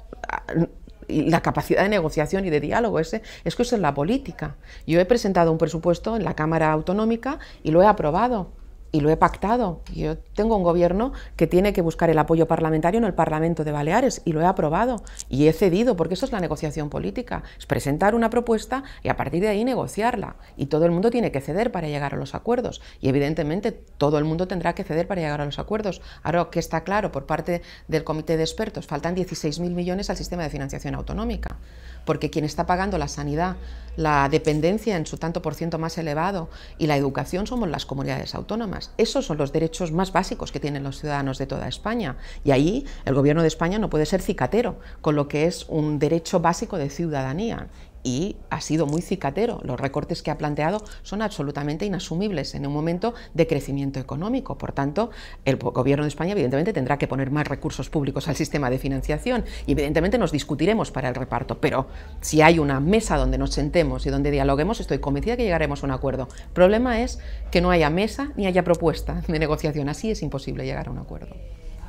S1: la capacidad de negociación y de diálogo ese, es que eso es la política. Yo he presentado un presupuesto en la Cámara Autonómica y lo he aprobado y lo he pactado. Yo tengo un gobierno que tiene que buscar el apoyo parlamentario en el Parlamento de Baleares y lo he aprobado y he cedido, porque eso es la negociación política, es presentar una propuesta y a partir de ahí negociarla. Y todo el mundo tiene que ceder para llegar a los acuerdos y evidentemente todo el mundo tendrá que ceder para llegar a los acuerdos. Ahora que está claro por parte del Comité de Expertos, faltan 16.000 millones al sistema de financiación autonómica, porque quien está pagando la sanidad, la dependencia en su tanto por ciento más elevado y la educación somos las comunidades autónomas esos son los derechos más básicos que tienen los ciudadanos de toda España. Y ahí el Gobierno de España no puede ser cicatero con lo que es un derecho básico de ciudadanía y ha sido muy cicatero. Los recortes que ha planteado son absolutamente inasumibles en un momento de crecimiento económico. Por tanto, el Gobierno de España evidentemente tendrá que poner más recursos públicos al sistema de financiación y evidentemente nos discutiremos para el reparto, pero si hay una mesa donde nos sentemos y donde dialoguemos, estoy convencida que llegaremos a un acuerdo. El problema es que no haya mesa ni haya propuesta de negociación. Así es imposible llegar a un acuerdo.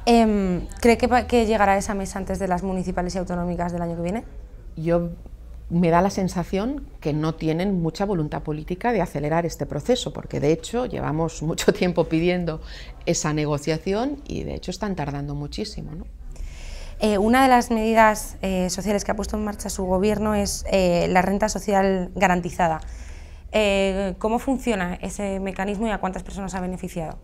S2: Em, ¿Cree que, llegará esa mesa antes de las
S1: municipales y autonómicas del año que viene? Yo me da la sensación que no tienen mucha voluntad política de acelerar este proceso, porque de hecho llevamos mucho tiempo pidiendo esa negociación y de hecho están tardando muchísimo. Eh, una de las
S2: medidas eh, sociales que ha puesto en marcha su gobierno es eh, la renta social garantizada. ¿Cómo funciona ese mecanismo y a cuántas personas ha beneficiado?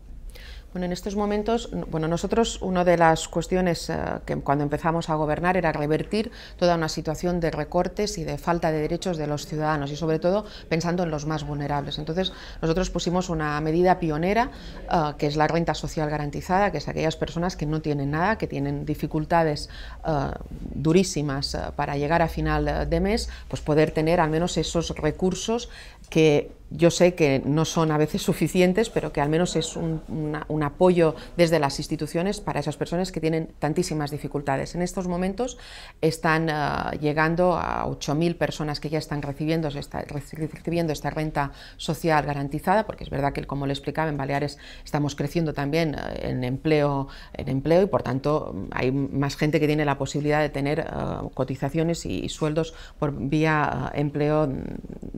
S1: en estos momentos, bueno, nosotros una de las cuestiones eh, que cuando empezamos a gobernar era revertir toda una situación de recortes y de falta de derechos de los ciudadanos y sobre todo pensando en los más vulnerables. Entonces, nosotros pusimos una medida pionera eh, que es la renta social garantizada, que es aquellas personas que no tienen nada, que tienen dificultades eh, durísimas para llegar a final de mes, pues poder tener al menos esos recursos que yo sé que no son a veces suficientes, pero que al menos es un, apoyo desde las instituciones para esas personas que tienen tantísimas dificultades. En estos momentos están eh, llegando a 8.000 personas que ya están recibiendo, recibiendo esta renta social garantizada, porque es verdad que, como le explicaba, en Baleares estamos creciendo también eh, en empleo, en empleo y, por tanto, mm, hay más gente que tiene la posibilidad de tener eh, cotizaciones y, sueldos por vía empleo mm,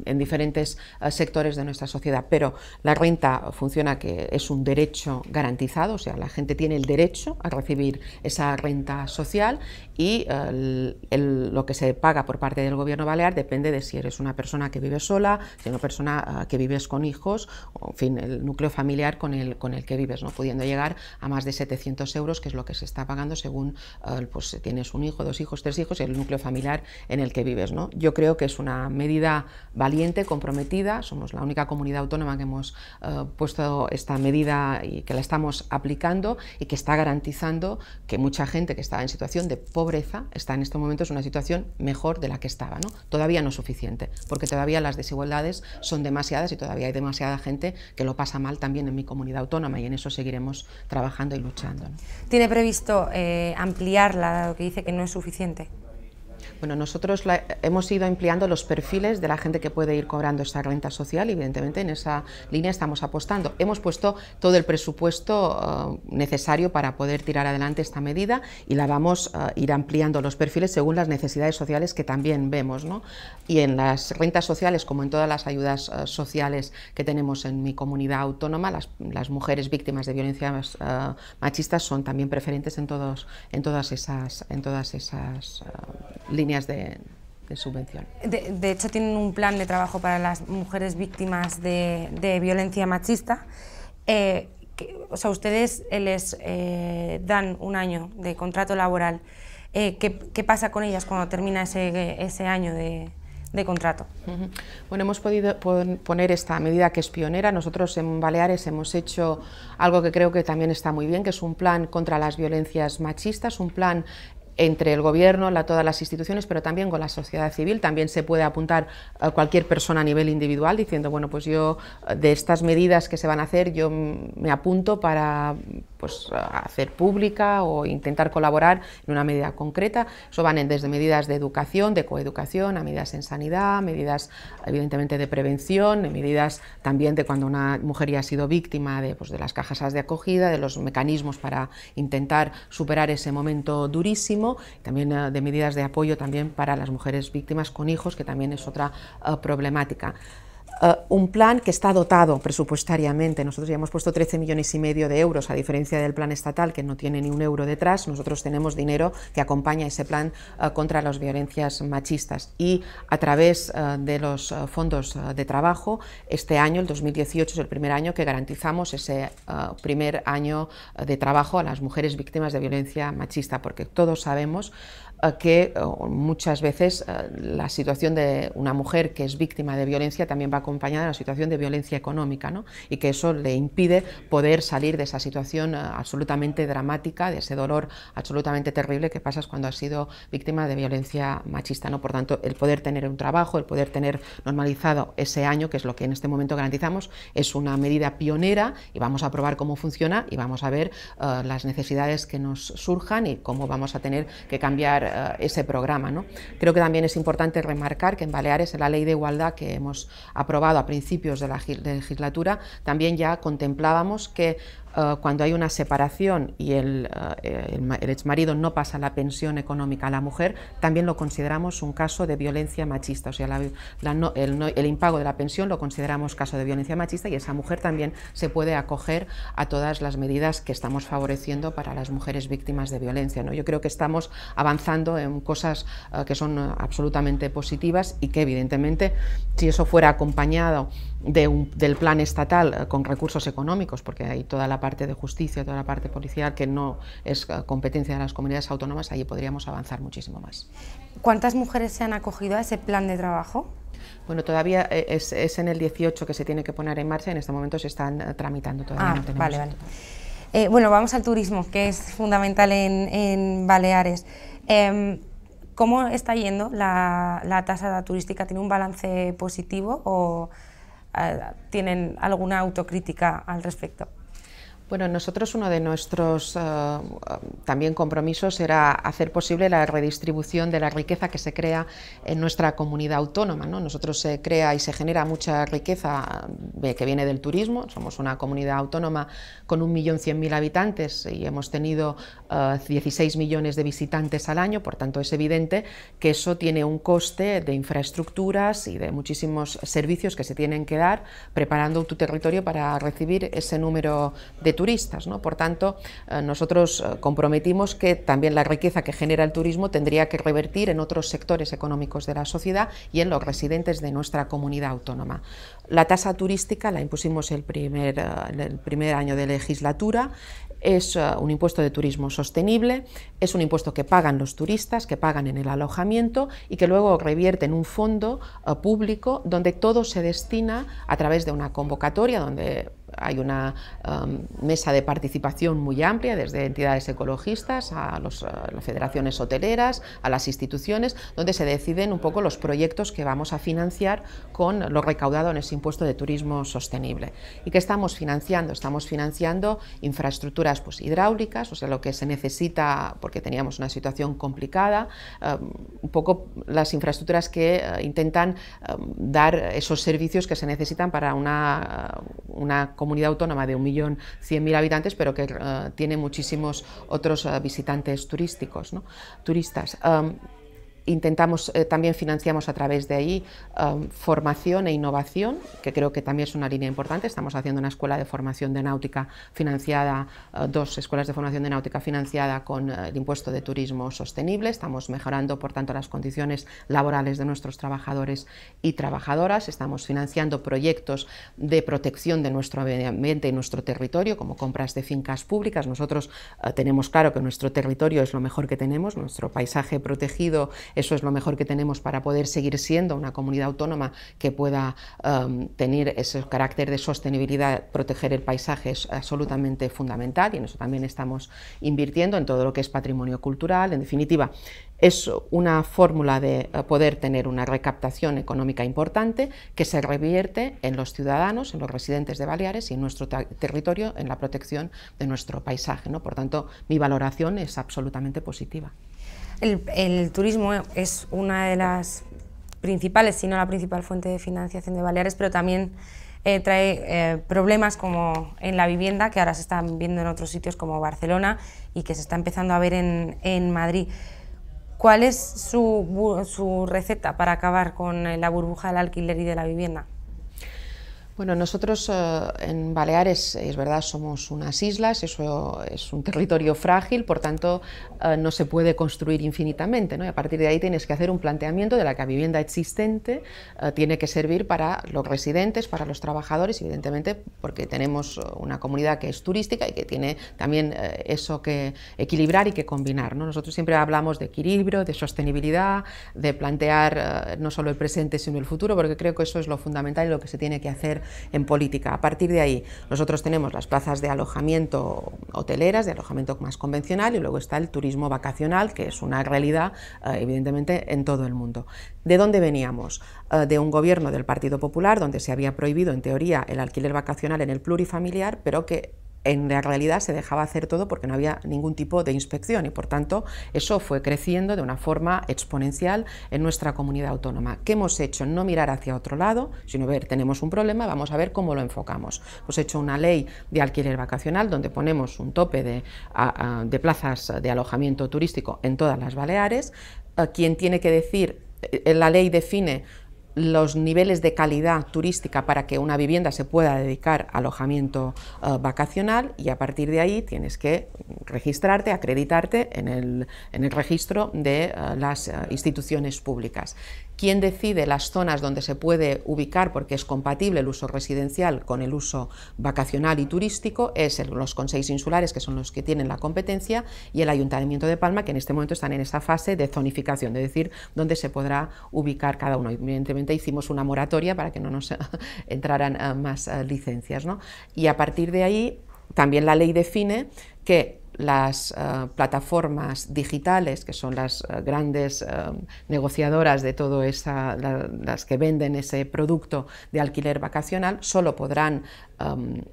S1: en diferentes sectores de nuestra sociedad, pero la renta funciona que es un derecho garantizado, o sea, la gente tiene el derecho a recibir esa renta social y eh, lo que se paga por parte del gobierno balear depende de si eres una persona que vive sola, si eres una persona eh, que vives con hijos, en fin, el núcleo familiar con el, con el que vives, ¿no? pudiendo llegar a más de 700 euros, que es lo que se está pagando según eh, pues, si tienes un hijo, dos hijos, tres hijos y el núcleo familiar en el que vives. ¿no? Yo creo que es una medida valiente, comprometida, somos la única comunidad autónoma que hemos eh, puesto esta medida y que la estamos aplicando y que está garantizando que mucha gente que estaba en situación de pobreza está en estos momentos en una situación mejor de la que estaba. Todavía no es suficiente, porque todavía las desigualdades son demasiadas y todavía hay demasiada gente que lo pasa mal también en mi comunidad autónoma y en eso seguiremos trabajando y luchando.
S2: ¿Tiene previsto eh, ampliarla, dado que dice que no es
S1: suficiente? Bueno, nosotros la, hemos ido ampliando los perfiles de la gente que puede ir cobrando esta renta social y evidentemente en esa línea estamos apostando. Hemos puesto todo el presupuesto eh, necesario para poder tirar adelante esta medida y la vamos a eh, ir ampliando los perfiles según las necesidades sociales que también vemos. ¿no? Y en las rentas sociales, como en todas las ayudas eh, sociales que tenemos en mi comunidad autónoma, las, las mujeres víctimas de violencia machistas son también preferentes en, todos, en todas esas, en todas esas líneas de, subvención.
S2: De, hecho, tienen un plan de trabajo para las mujeres víctimas de, violencia machista. Eh, o sea, ustedes eh, les eh, dan un año de contrato laboral. ¿qué, pasa con ellas cuando termina ese, año de, contrato.
S1: Bueno, hemos podido poner esta medida que es pionera. Nosotros en Baleares hemos hecho algo que creo que también está muy bien, que es un plan contra las violencias machistas, un plan entre el gobierno, la, todas las instituciones, pero también con la sociedad civil. También se puede apuntar a cualquier persona a nivel individual diciendo, bueno, pues yo eh, de estas medidas que se van a hacer, yo me apunto para pues, hacer pública o intentar colaborar en una medida concreta. Eso van desde medidas de educación, de coeducación, a medidas en sanidad, medidas evidentemente de prevención, medidas también de cuando una mujer ya ha sido víctima pues, de, las cajas de acogida, de los mecanismos para intentar superar ese momento durísimo, también eh, de medidas de apoyo también para las mujeres víctimas con hijos, que también es otra eh, problemática. Eh, un plan que está dotado presupuestariamente. Nosotros ya hemos puesto 13 millones y medio de euros, a diferencia del plan estatal, que no tiene ni un euro detrás. Nosotros tenemos dinero que acompaña ese plan eh, contra las violencias machistas. Y a través eh, de los fondos de trabajo, este año, el 2018, es el primer año que garantizamos ese primer año de trabajo a las mujeres víctimas de violencia machista, porque todos sabemos que eh, muchas veces eh, la situación de una mujer que es víctima de violencia también va acompañada de la situación de violencia económica y que eso le impide poder salir de esa situación eh, absolutamente dramática, de ese dolor absolutamente terrible que pasas cuando has sido víctima de violencia machista. ¿no? Por tanto, el poder tener un trabajo, el poder tener normalizado ese año, que es lo que en este momento garantizamos, es una medida pionera y vamos a probar cómo funciona y vamos a ver las necesidades que nos surjan y cómo vamos a tener que cambiar eh, ese programa. ¿no? Creo que también es importante remarcar que en Baleares, en la ley de igualdad que hemos aprobado a principios de la legislatura, también ya contemplábamos que eh, cuando hay una separación y el, ex eh, el, exmarido no pasa la pensión económica a la mujer, también lo consideramos un caso de violencia machista. O sea, el, impago de la pensión lo consideramos caso de violencia machista y esa mujer también se puede acoger a todas las medidas que estamos favoreciendo para las mujeres víctimas de violencia. ¿no? Yo creo que estamos avanzando en cosas eh, que son absolutamente positivas y que evidentemente si eso fuera acompañado del plan estatal eh, con recursos económicos, porque hay toda la parte de justicia, toda la parte policial que no es eh, competencia de las comunidades autónomas, ahí podríamos avanzar muchísimo más.
S2: ¿Cuántas mujeres se han acogido a ese plan de trabajo?
S1: Bueno, todavía eh, es, en el 18 que se tiene que poner en marcha, en este momento se están tramitando todavía. Ah, vale,
S2: vale. bueno, vamos al turismo, que es fundamental en, Baleares. Em, ¿Cómo está yendo la, la tasa turística? ¿Tiene un balance positivo o...? Eh, tienen alguna autocrítica al respecto.
S1: Bueno, nosotros uno de nuestros eh, también compromisos era hacer posible la redistribución de la riqueza que se crea en nuestra comunidad autónoma. Nosotros se crea y se genera mucha riqueza que viene del turismo. Somos una comunidad autónoma con 1.100.000 habitantes y hemos tenido 16 eh, millones de visitantes al año, por tanto es evidente que eso tiene un coste de infraestructuras y de muchísimos servicios que se tienen que dar preparando tu territorio para recibir ese número de turistas. ¿no? Por tanto, eh, nosotros eh, comprometimos que también la riqueza que genera el turismo tendría que revertir en otros sectores económicos de la sociedad y en los residentes de nuestra comunidad autónoma. La tasa turística la impusimos el primer, eh, el primer año de legislatura es un impuesto de turismo sostenible, es un impuesto que pagan los turistas, que pagan en el alojamiento y que luego revierte en un fondo público donde todo se destina a través de una convocatoria donde hay una um, mesa de participación muy amplia, desde entidades ecologistas a, eh, las federaciones hoteleras, a las instituciones, donde se deciden un poco los proyectos que vamos a financiar con lo recaudado en ese impuesto de turismo sostenible. ¿Y qué estamos financiando? Estamos financiando infraestructuras pues, hidráulicas, o sea, lo que se necesita porque teníamos una situación complicada, um, un poco las infraestructuras que eh, intentan um, dar esos servicios que se necesitan para una, una comunidad comunidad autónoma de 1.100.000 habitantes, pero que eh, tiene muchísimos otros eh, visitantes turísticos, turistas. Intentamos, eh, también financiamos a través de ahí um, formación e innovación, que creo que también es una línea importante. Estamos haciendo una escuela de formación de náutica financiada, eh, dos escuelas de formación de náutica financiada con eh, el impuesto de turismo sostenible. Estamos mejorando, por tanto, las condiciones laborales de nuestros trabajadores y trabajadoras. Estamos financiando proyectos de protección de nuestro medio ambiente y nuestro territorio, como compras de fincas públicas. Nosotros tenemos claro que nuestro territorio es lo mejor que tenemos, nuestro paisaje protegido eso es lo mejor que tenemos para poder seguir siendo una comunidad autónoma que pueda em, tener ese carácter de sostenibilidad, proteger el paisaje es absolutamente fundamental y en eso también estamos invirtiendo en todo lo que es patrimonio cultural. En definitiva, es una fórmula de eh, poder tener una recaptación económica importante que se revierte en los ciudadanos, en los residentes de Baleares y en nuestro territorio, en la protección de nuestro paisaje. Por tanto, mi valoración es absolutamente positiva.
S2: El, turismo es una de las principales, si no la principal fuente de financiación de Baleares, pero también eh, trae eh, problemas como en la vivienda, que ahora se están viendo en otros sitios como Barcelona y que se está empezando a ver en, Madrid. ¿Cuál es su receta para acabar con eh, la burbuja del alquiler y de la vivienda?
S1: Bueno, nosotros eh, en Baleares, es verdad, somos unas islas, eso es un territorio frágil, por tanto, eh, no se puede construir infinitamente. ¿no? Y a partir de ahí tienes que hacer un planteamiento de la que la vivienda existente eh, tiene que servir para los residentes, para los trabajadores, evidentemente, porque tenemos una comunidad que es turística y que tiene también eso que equilibrar y que combinar. ¿no? Nosotros siempre hablamos de equilibrio, de sostenibilidad, de plantear no solo el presente, sino el futuro, porque creo que eso es lo fundamental y lo que se tiene que hacer en política. A partir de ahí, nosotros tenemos las plazas de alojamiento hoteleras, de alojamiento más convencional, y luego está el turismo vacacional, que es una realidad, eh, evidentemente, en todo el mundo. ¿De dónde veníamos? Eh, de un gobierno del Partido Popular, donde se había prohibido, en teoría, el alquiler vacacional en el plurifamiliar, pero que en la realidad se dejaba hacer todo porque no había ningún tipo de inspección y por tanto eso fue creciendo de una forma exponencial en nuestra comunidad autónoma. ¿Qué hemos hecho? No mirar hacia otro lado, sino ver, tenemos un problema, vamos a ver cómo lo enfocamos. Hemos hecho una ley de alquiler vacacional donde ponemos un tope de, plazas de alojamiento turístico en todas las Baleares. Eh, quien tiene que decir, eh, la ley define los niveles de calidad turística para que una vivienda se pueda dedicar al alojamiento eh, vacacional y a partir de ahí tienes que registrarte, acreditarte en el, registro de eh, las eh, instituciones públicas quién decide las zonas donde se puede ubicar porque es compatible el uso residencial con el uso vacacional y turístico, es los consejos insulares, que son los que tienen la competencia, y el Ayuntamiento de Palma, que en este momento están en esa fase de zonificación, de decir, dónde se podrá ubicar cada uno. Evidentemente hicimos una moratoria para que no nos entraran ah, más ah, licencias. Y a partir de ahí, también la ley define que las eh, plataformas digitales, que son las eh, grandes eh, negociadoras de todo esa, las que venden ese producto de alquiler vacacional, solo podrán em,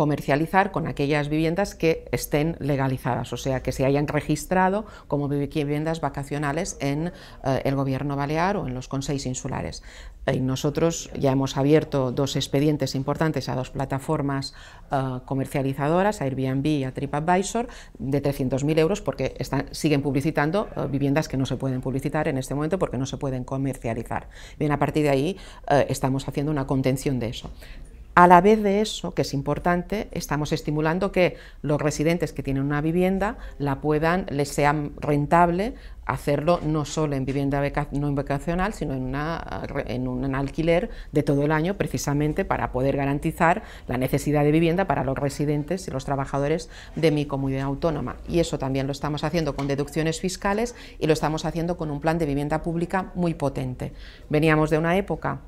S1: comercializar con aquellas viviendas que estén legalizadas, o sea, que se hayan registrado como viviendas vacacionales en eh, el gobierno balear o en los consejos insulares. Eh, nosotros ya hemos abierto dos expedientes importantes a dos plataformas eh, comercializadoras, a Airbnb y a TripAdvisor, de 300.000 euros porque siguen publicitando viviendas que no se pueden publicitar en este momento porque no se pueden comercializar. Bien, a partir de ahí estamos haciendo una contención de eso. A la vez de eso, que es importante, estamos estimulando que los residentes que tienen una vivienda la puedan, les sea rentable hacerlo no solo en vivienda no vacacional, sino en un alquiler de todo el año, precisamente para poder garantizar la necesidad de vivienda para los residentes y los trabajadores de mi comunidad autónoma. Y eso también lo estamos haciendo con deducciones fiscales y lo estamos haciendo con un plan de vivienda pública muy potente. Veníamos de una época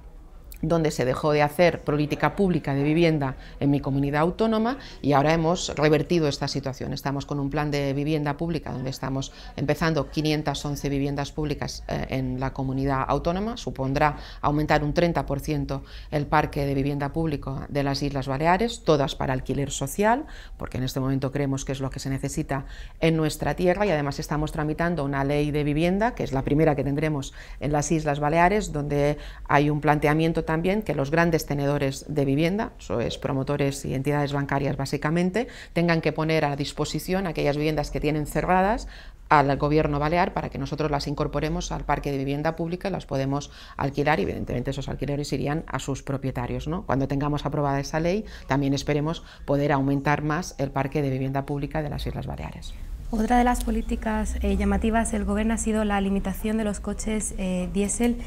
S1: donde se dejó de hacer política pública de vivienda en mi comunidad autónoma y ahora hemos revertido esta situación. Estamos con un plan de vivienda pública donde estamos empezando 511 viviendas públicas eh, en la comunidad autónoma, supondrá aumentar un 30% el parque de vivienda público de las Islas Baleares, todas para alquiler social, porque en este momento creemos que es lo que se necesita en nuestra tierra y además estamos tramitando una ley de vivienda, que es la primera que tendremos en las Islas Baleares, donde hay un planteamiento también que los grandes tenedores de vivienda, eso es promotores y entidades bancarias básicamente, tengan que poner a disposición aquellas viviendas que tienen cerradas al gobierno balear para que nosotros las incorporemos al parque de vivienda pública y las podemos alquilar y evidentemente esos alquileres irían a sus propietarios. ¿no? Cuando tengamos aprobada esa ley también esperemos poder aumentar más el parque de vivienda pública de las Islas Baleares.
S3: Otra de las políticas eh, llamativas del Gobierno ha sido la limitación de los coches eh, diésel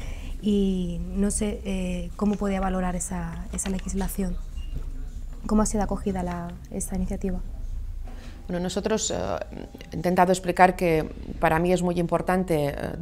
S3: y no sé eh, cómo podía valorar esa, legislación. ¿Cómo ha sido acogida esta iniciativa?
S1: Bueno, nosotros eh, he intentado explicar que para mí es muy importante eh,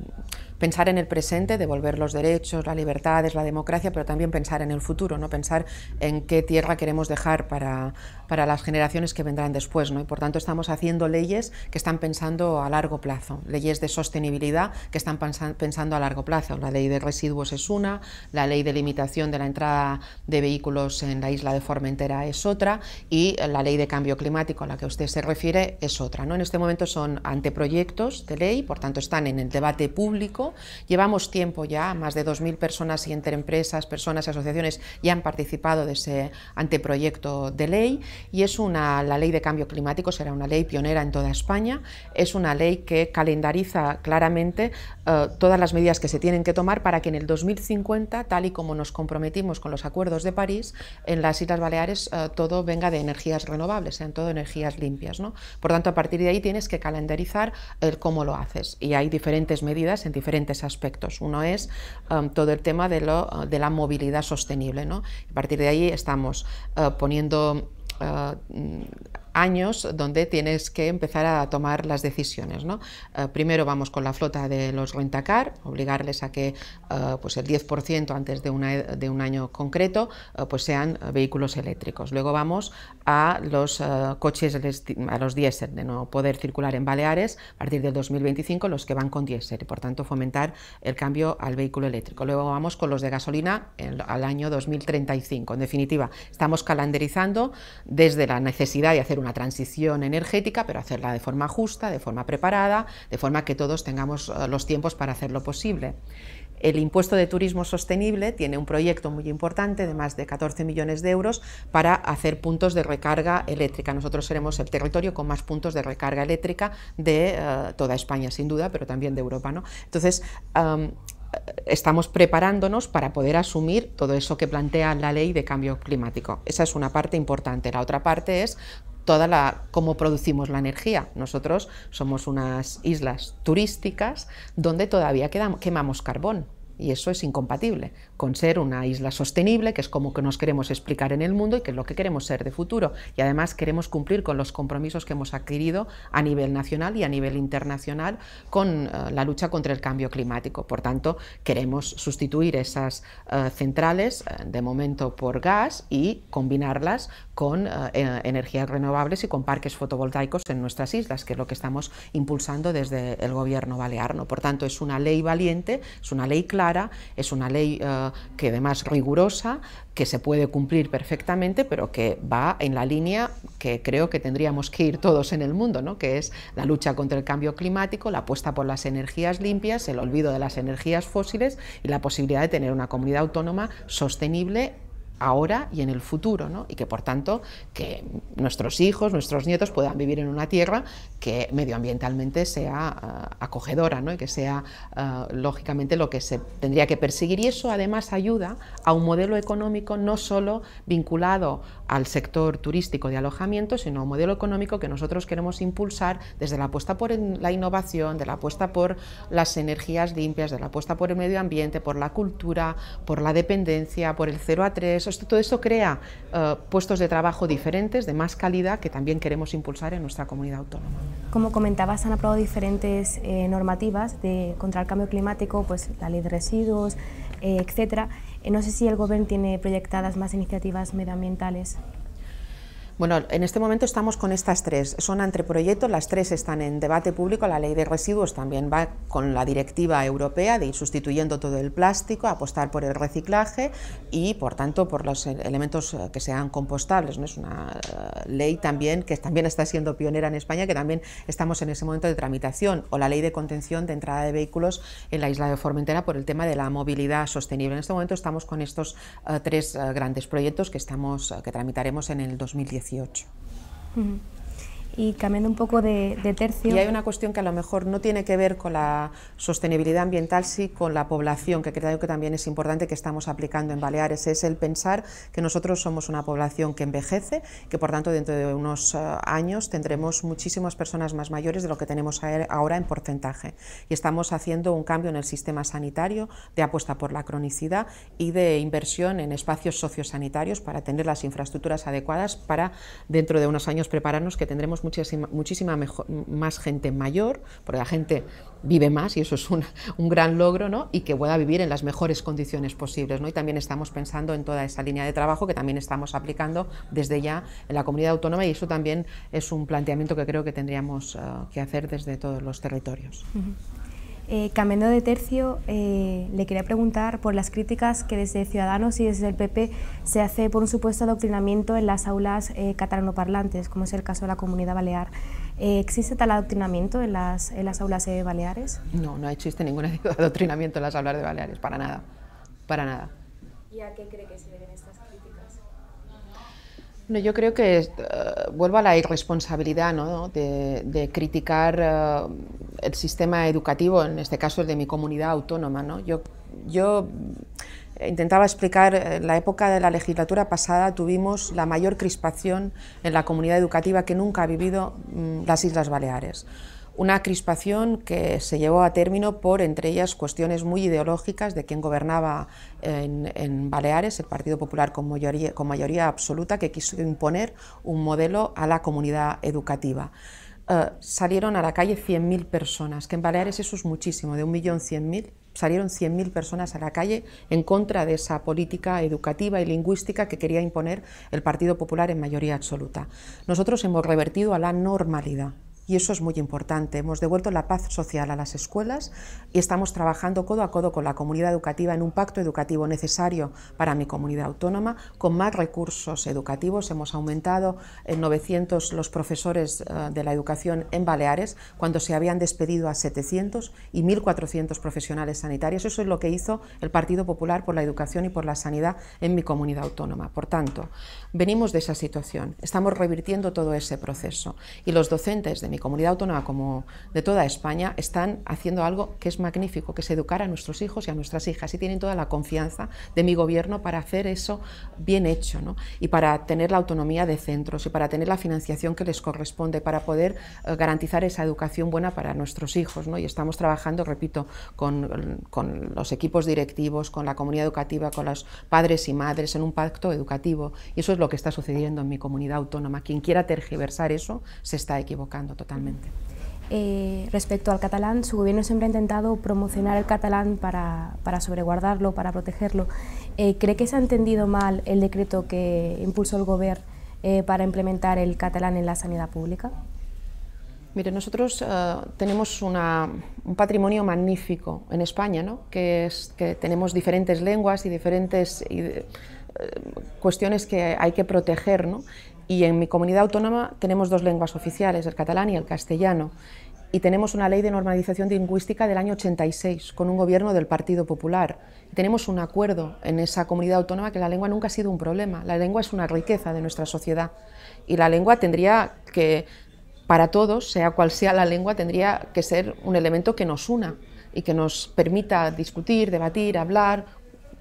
S1: pensar en el presente, devolver los derechos, las libertades, la democracia, pero también pensar en el futuro, ¿no? pensar en qué tierra queremos dejar para, las generaciones que vendrán después. ¿no? Y por tanto estamos haciendo leyes que están pensando a largo plazo, leyes de sostenibilidad que están pensando a largo plazo. La ley de residuos es una, la ley de limitación de la entrada de vehículos en la isla de Formentera es otra y la ley de cambio climático a la que usted se refiere es otra. ¿no? En este momento son anteproyectos de ley, por tanto están en el debate público Llevamos tiempo ya, más de 2.000 personas y entre empresas, personas y asociaciones ya han participado de ese anteproyecto de ley y es una, la ley de cambio climático será una ley pionera en toda España, es una ley que calendariza claramente eh, todas las medidas que se tienen que tomar para que en el 2050, tal y como nos comprometimos con los acuerdos de París, en las Islas Baleares eh, todo venga de energías renovables, sean todo energías limpias. ¿no? Por tanto, a partir de ahí tienes que calendarizar el cómo lo haces y hay diferentes medidas en diferentes aspectos. Uno es um, todo el tema de, lo, uh, de la movilidad sostenible. ¿no? A partir de ahí estamos uh, poniendo uh, años donde tienes que empezar a tomar las decisiones. ¿no? Eh, primero vamos con la flota de los rentacar, obligarles a que eh, pues el 10% antes de, una, de, un año concreto eh, pues sean vehículos eléctricos. Luego vamos a los coches, a los diésel, de no poder circular en Baleares a partir del 2025 los que van con diésel y por tanto fomentar el cambio al vehículo eléctrico. Luego vamos con los de gasolina al año 2035. En definitiva, estamos calendarizando desde la necesidad de hacer un una transición energética, pero hacerla de forma justa, de forma preparada, de forma que todos tengamos eh, los tiempos para hacerlo posible. El impuesto de turismo sostenible tiene un proyecto muy importante de más de 14 millones de euros para hacer puntos de recarga eléctrica. Nosotros seremos el territorio con más puntos de recarga eléctrica de eh, toda España, sin duda, pero también de Europa. ¿no? Entonces, estamos preparándonos para poder asumir todo eso que plantea la ley de cambio climático. Esa es una parte importante. La otra parte es toda la cómo producimos la energía. Nosotros somos unas islas turísticas donde todavía quemamos carbón. Y eso es incompatible con ser una isla sostenible, que es como que nos queremos explicar en el mundo y que es lo que queremos ser de futuro. Y además queremos cumplir con los compromisos que hemos adquirido a nivel nacional y a nivel internacional con eh, la lucha contra el cambio climático. Por tanto, queremos sustituir esas eh, centrales, eh, de momento, por gas y combinarlas con e, energías renovables y con parques fotovoltaicos en nuestras islas, que es lo que estamos impulsando desde el gobierno balearno. Por tanto, es una ley valiente, es una ley clara es una ley eh, que además rigurosa, que se puede cumplir perfectamente, pero que va en la línea que creo que tendríamos que ir todos en el mundo, ¿no? que es la lucha contra el cambio climático, la apuesta por las energías limpias, el olvido de las energías fósiles y la posibilidad de tener una comunidad autónoma sostenible ahora y en el futuro, ¿no? y que por tanto que nuestros hijos, nuestros nietos puedan vivir en una tierra que medioambientalmente sea eh, acogedora ¿no? y que sea eh, lógicamente lo que se tendría que perseguir. Y eso además ayuda a un modelo económico no solo vinculado al sector turístico de alojamiento, sino un modelo económico que nosotros queremos impulsar desde la apuesta por la innovación, de la apuesta por las energías limpias, de la apuesta por el medio ambiente, por la cultura, por la dependencia, por el 0 a 3. todo esto crea eh, puestos de trabajo diferentes, de más calidad, que también queremos impulsar en nuestra comunidad autónoma.
S3: Como comentabas, han aprobado diferentes eh, normativas de, contra el cambio climático, pues la ley de residuos, etc. Eh, etcétera. Eh, no sé si el gobierno tiene proyectadas más iniciativas medioambientales.
S1: Bueno, en este momento estamos con estas tres. Son anteproyectos, las tres están en debate público. La ley de residuos también va con la directiva europea de ir sustituyendo todo el plástico, apostar por el reciclaje y, por tanto, por los elementos eh, que sean compostables. ¿no? Es una eh, ley también que también está siendo pionera en España, que también estamos en ese momento de tramitación. O la ley de contención de entrada de vehículos en la isla de Formentera por el tema de la movilidad sostenible. En este momento estamos con estos eh, tres grandes proyectos que, estamos, que tramitaremos en el 2019. 18.
S3: Uh -huh. Y cambiando un poco de, tercio. Y hay una
S1: cuestión que a lo mejor no tiene que ver con la sostenibilidad ambiental, sí con la población, que creo que también es importante que estamos aplicando en Baleares. Es el pensar que nosotros somos una población que envejece, que por tanto dentro de unos eh, años tendremos muchísimas personas más mayores de lo que tenemos e, ahora en porcentaje. Y estamos haciendo un cambio en el sistema sanitario de apuesta por la cronicidad y de inversión en espacios sociosanitarios para tener las infraestructuras adecuadas para dentro de unos años prepararnos que tendremos muchísima, más gente mayor, porque la gente vive más y eso es un, un, gran logro, Y que pueda vivir en las mejores condiciones posibles, ¿no? Y también estamos pensando en toda esa línea de trabajo que también estamos aplicando desde ya en la comunidad autónoma y eso también es un planteamiento que creo que tendríamos ah, que hacer desde todos los territorios.
S3: Eh, cambiando de tercio, eh, le quería preguntar por las críticas que desde Ciudadanos y desde el PP se hace por un supuesto adoctrinamiento en las aulas eh, catalanoparlantes, como es el caso de la Comunidad Balear.
S1: ¿Existe tal adoctrinamiento en las, las aulas de Baleares? No, no existe ningún adoctrinamiento en las aulas de Baleares, para nada, para nada.
S3: ¿Y a qué cree que se debe?
S1: yo creo que eh, vuelvo a la irresponsabilidad ¿no? de, criticar eh, el sistema educativo, en este caso el de mi comunidad autónoma. Yo, intentaba explicar, en eh, la época de la legislatura pasada tuvimos la mayor crispación en la comunidad educativa que nunca ha vivido mm, las Islas Baleares. Una crispación que se llevó a término por, entre ellas, cuestiones muy ideológicas de quién gobernaba en, Baleares, el Partido Popular con mayoría, absoluta, que quiso imponer un modelo a la comunidad educativa. Eh, salieron a la calle 100.000 personas, que en Baleares eso es muchísimo, de 1.100.000, salieron 100.000 personas a la calle en contra de esa política educativa y lingüística que quería imponer el Partido Popular en mayoría absoluta. Nosotros hemos revertido a la normalidad. Y eso es muy importante. Hemos devuelto la paz social a las escuelas y estamos trabajando codo a codo con la comunidad educativa en un pacto educativo necesario para mi comunidad autónoma. Con más recursos educativos hemos aumentado en 900 los profesores eh, de la educación en Baleares cuando se habían despedido a 700 y 1.400 profesionales sanitarios. Eso es lo que hizo el Partido Popular por la Educación y por la Sanidad en mi comunidad autónoma. Por tanto, venimos de esa situación. Estamos revirtiendo todo ese proceso y los docentes de mi comunidad autónoma como de toda España están haciendo algo que es magnífico, que es educar a nuestros hijos y a nuestras hijas y tienen toda la confianza de mi gobierno para hacer eso bien hecho y para tener la autonomía de centros y para tener la financiación que les corresponde, para poder eh, garantizar esa educación buena para nuestros hijos. ¿no? Y estamos trabajando, repito, con los equipos directivos, con la comunidad educativa, con los padres y madres en un pacto educativo y eso es lo que está sucediendo en mi comunidad autónoma. Quien quiera tergiversar eso se está equivocando totalmente.
S3: Eh, respecto al catalán, su gobierno siempre ha intentado promocionar el catalán para, sobreguardarlo, para protegerlo. Eh, ¿Cree que se ha entendido mal el decreto que impulsó el gobierno eh, para implementar el catalán en la sanidad pública?
S1: Mire, nosotros tenemos un patrimonio magnífico en España, que, es, que tenemos diferentes lenguas y diferentes cuestiones que hay que proteger. Y en mi comunidad autónoma tenemos dos lenguas oficiales, el catalán y el castellano. Y tenemos una ley de normalización lingüística del año 86 con un gobierno del Partido Popular. tenemos un acuerdo en esa comunidad autónoma que la lengua nunca ha sido un problema. La lengua es una riqueza de nuestra sociedad. Y la lengua tendría que, para todos, sea cual sea la lengua, tendría que ser un elemento que nos una y que nos permita discutir, debatir, hablar,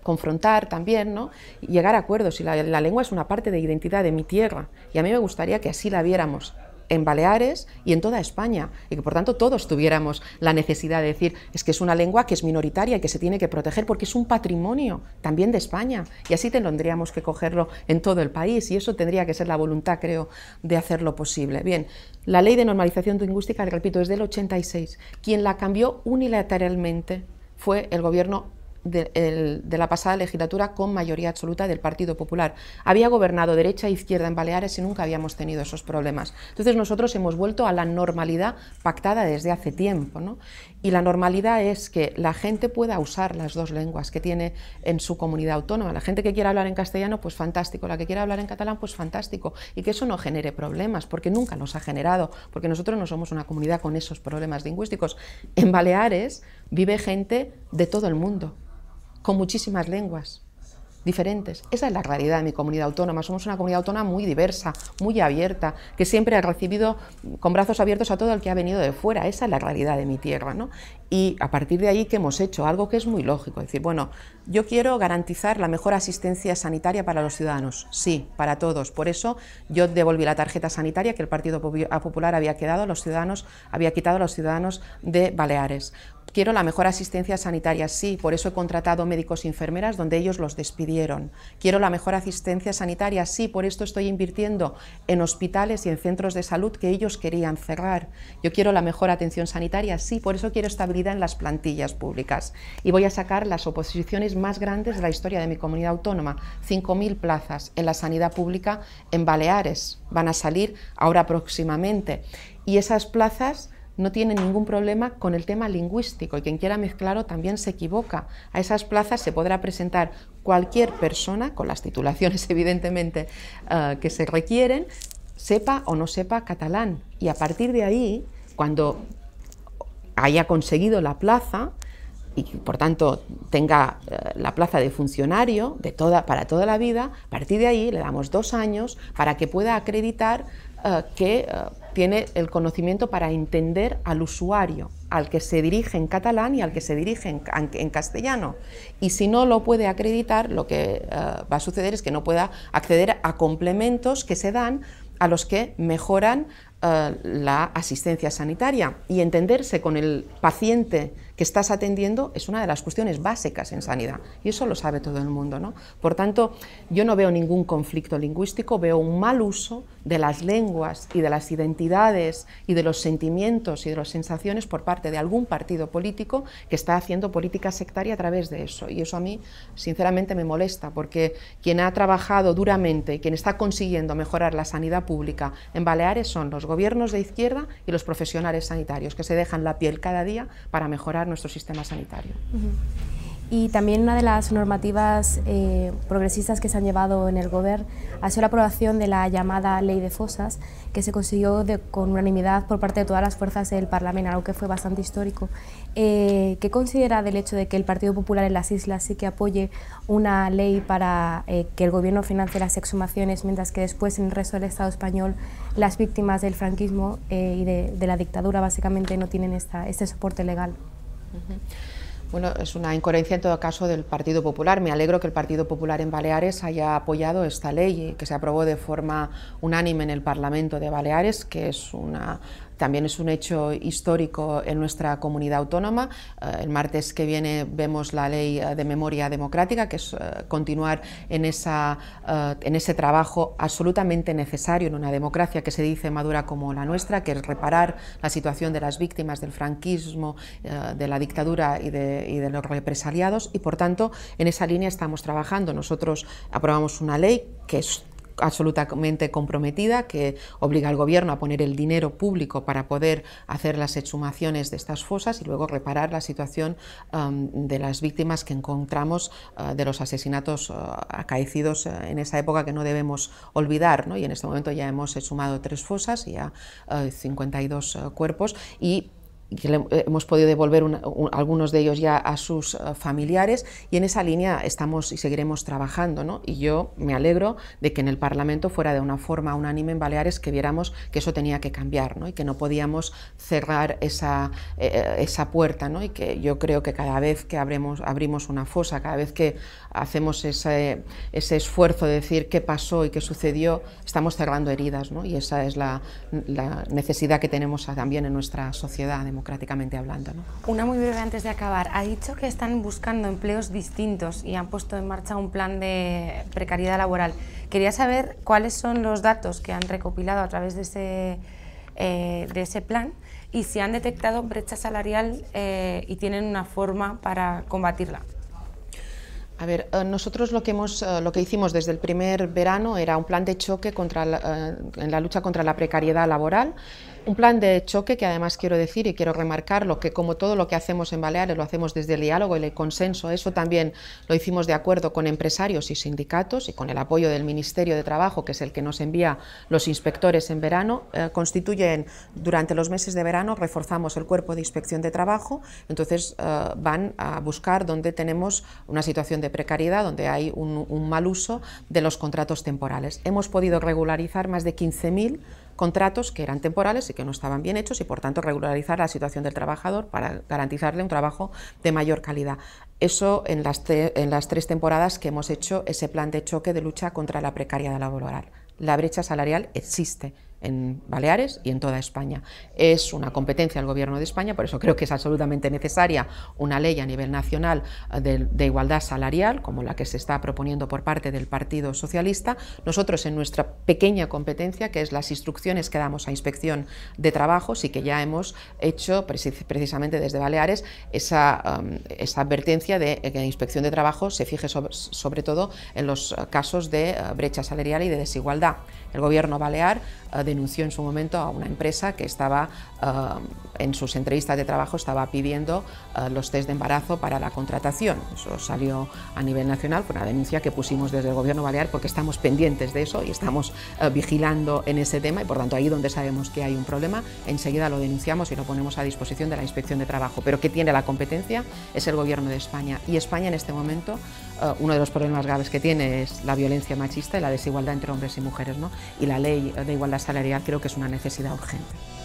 S1: confrontar también, ¿no? y llegar a acuerdos. Y la, lengua es una parte de identidad de mi tierra y a mí me gustaría que así la viéramos en Baleares y en toda España, y que por tanto todos tuviéramos la necesidad de decir, es que es una lengua que es minoritaria y que se tiene que proteger porque es un patrimonio también de España, y así tendríamos que cogerlo en todo el país, y eso tendría que ser la voluntad, creo, de hacerlo posible. Bien, la ley de normalización lingüística, repito, es del 86, quien la cambió unilateralmente fue el gobierno de, de, la pasada legislatura con mayoría absoluta del Partido Popular. Había gobernado derecha e izquierda en Baleares y nunca habíamos tenido esos problemas. Entonces nosotros hemos vuelto a la normalidad pactada desde hace tiempo. ¿no? Y la normalidad es que la gente pueda usar las dos lenguas que tiene en su comunidad autónoma. La gente que quiera hablar en castellano, pues fantástico. La que quiera hablar en catalán, pues fantástico. Y que eso no genere problemas, porque nunca nos ha generado, porque nosotros no somos una comunidad con esos problemas lingüísticos. En Baleares vive gente de todo el mundo con muchísimas lenguas diferentes. Esa es la realidad de mi comunidad autónoma. Somos una comunidad autónoma muy diversa, muy abierta, que siempre ha recibido con brazos abiertos a todo el que ha venido de fuera. Esa es la realidad de mi tierra. ¿no? Y a partir de ahí, ¿qué hemos hecho? Algo que es muy lógico, es decir, bueno, yo quiero garantizar la mejor asistencia sanitaria para los ciudadanos, sí, para todos. Por eso yo devolví la tarjeta sanitaria que el Partido Popular había quedado a los ciudadanos, había quitado a los ciudadanos de Baleares. Quiero la mejor asistencia sanitaria, sí, por eso he contratado médicos y enfermeras donde ellos los despidieron. Quiero la mejor asistencia sanitaria, sí, por esto estoy invirtiendo en hospitales y en centros de salud que ellos querían cerrar. Yo quiero la mejor atención sanitaria, sí, por eso quiero estabilidad en las plantillas públicas. Y voy a sacar las oposiciones más grandes de la historia de mi comunidad autónoma, 5.000 plazas en la sanidad pública en Baleares, van a salir ahora próximamente. Y esas plazas no tienen ningún problema con el tema lingüístico y quien quiera mezclarlo también se equivoca. A esas plazas se podrá presentar cualquier persona, con las titulaciones evidentemente eh, que se requieren, sepa o no sepa catalán. Y a partir de ahí, cuando haya conseguido la plaza y por tanto tenga eh, la plaza de funcionario de toda, para toda la vida, a partir de ahí le damos dos años para que pueda acreditar eh, que eh, tiene el conocimiento para entender al usuario, al que se dirige en catalán y al que se dirige en, castellano. Y si no lo puede acreditar, lo que va a suceder es que no pueda acceder a complementos que se dan a los que mejoran eh, la asistencia sanitaria y entenderse con el paciente que estás atendiendo es una de las cuestiones básicas en sanidad y eso lo sabe todo el mundo. ¿no? Por tanto, yo no veo ningún conflicto lingüístico, veo un mal uso de las lenguas y de las identidades y de los sentimientos y de las sensaciones por parte de algún partido político que está haciendo política sectaria a través de eso. Y eso a mí, sinceramente, me molesta porque quien ha trabajado duramente quien está consiguiendo mejorar la sanidad pública en Baleares son los gobiernos gobiernos de izquierda y los profesionales sanitarios que se dejan la piel cada día para mejorar nuestro sistema sanitario.
S3: Y también una de las normativas eh, progresistas que se han llevado en el Gobierno ha sido la aprobación de la llamada Ley de Fosas, que se consiguió con unanimidad por parte de todas las fuerzas del Parlamento, algo que fue bastante histórico. Eh, ¿Qué considera del hecho de que el Partido Popular en las islas sí que apoye una ley para eh, que el Gobierno financie las exhumaciones, mientras que después en el resto del Estado español las víctimas del franquismo eh, y de, la dictadura básicamente no tienen esta, este soporte legal?
S1: Bueno, es una incoherencia en todo caso del Partido Popular. Me alegro que el Partido Popular en Baleares haya apoyado esta ley que se aprobó de forma unánime en el Parlamento de Baleares, que es una también es un hecho histórico en nuestra comunidad autónoma. Eh, el martes que viene vemos la ley eh, de memoria democrática, que es eh, continuar en, ese trabajo absolutamente necesario en una democracia que se dice madura como la nuestra, que es reparar la situación de las víctimas del franquismo, de la dictadura y de, y de los represaliados. Y por tanto, en esa línea estamos trabajando. Nosotros aprobamos una ley que es absolutamente comprometida que obliga al gobierno a poner el dinero público para poder hacer las exhumaciones de estas fosas y luego reparar la situación um, de las víctimas que encontramos uh, de los asesinatos uh, acaecidos uh, en esa época que no debemos olvidar. Y en este momento ya hemos exhumado tres fosas y ya 52 cuerpos y eh, hemos podido devolver algunos de ellos ya a sus eh, familiares y en esa línea estamos y seguiremos trabajando. Y yo me alegro de que en el Parlamento fuera de una forma unánime en Baleares que viéramos que eso tenía que cambiar y que no podíamos cerrar esa, eh, puerta y que yo creo que cada vez que abrimos una fosa, cada vez que hacemos ese, esfuerzo de decir qué pasó y qué sucedió, estamos cerrando heridas y esa es la, la necesidad que tenemos también en nuestra sociedad democrática hablando.
S2: Una muy breve antes de acabar. Ha dicho que están buscando empleos distintos y han puesto en marcha un plan de precariedad laboral. Quería saber cuáles son los datos que han recopilado a través de ese, eh, de ese plan y si han detectado brecha salarial eh, y tienen una forma para combatirla.
S1: A ver, eh, nosotros lo que, hemos, lo que hicimos desde el primer verano era un plan de choque contra en la lucha contra la precariedad laboral un plan de choque que además quiero decir y quiero remarcarlo, que como todo lo que hacemos en Baleares lo hacemos desde el diálogo y el consenso, eso también lo hicimos de acuerdo con empresarios y sindicatos y con el apoyo del Ministerio de Trabajo, que es el que nos envía los inspectores en verano, eh, constituyen durante los meses de verano, reforzamos el cuerpo de inspección de trabajo, entonces eh, van a buscar donde tenemos una situación de precariedad, donde hay un, un mal uso de los contratos temporales. Hemos podido regularizar más de 15.000 contratos que eran temporales y que no estaban bien hechos y por tanto regularizar la situación del trabajador para garantizarle un trabajo de mayor calidad. Eso en las, en las tres temporadas que hemos hecho ese plan de choque de lucha contra la precariedad laboral. La brecha salarial existe, en Baleares y en toda España. Es una competencia del Gobierno de España, por eso creo que es absolutamente necesaria una ley a nivel nacional eh, de, igualdad salarial, como la que se está proponiendo por parte del Partido Socialista. Nosotros en nuestra pequeña competencia, que es las instrucciones que damos a Inspección de Trabajo, sí que ya hemos hecho precisamente desde Baleares um, esa, advertencia de que la Inspección de Trabajo se fije sobre, todo en los casos de eh, brecha salarial y de desigualdad. El Gobierno balear eh, denunció en su momento a una empresa que estaba eh, en sus entrevistas de trabajo estaba pidiendo eh, los test de embarazo para la contratación. Eso salió a nivel nacional, con una denuncia que pusimos desde el Gobierno Balear porque estamos pendientes de eso y estamos eh, vigilando en ese tema y por tanto ahí donde sabemos que hay un problema, enseguida lo denunciamos y lo ponemos a disposición de la Inspección de Trabajo. Pero que tiene la competencia es el Gobierno de España y España en este momento eh, uno de los problemas graves que tiene es la violencia machista y la desigualdad entre hombres y mujeres y la ley de igualdad salarial creo que es una necesidad urgente.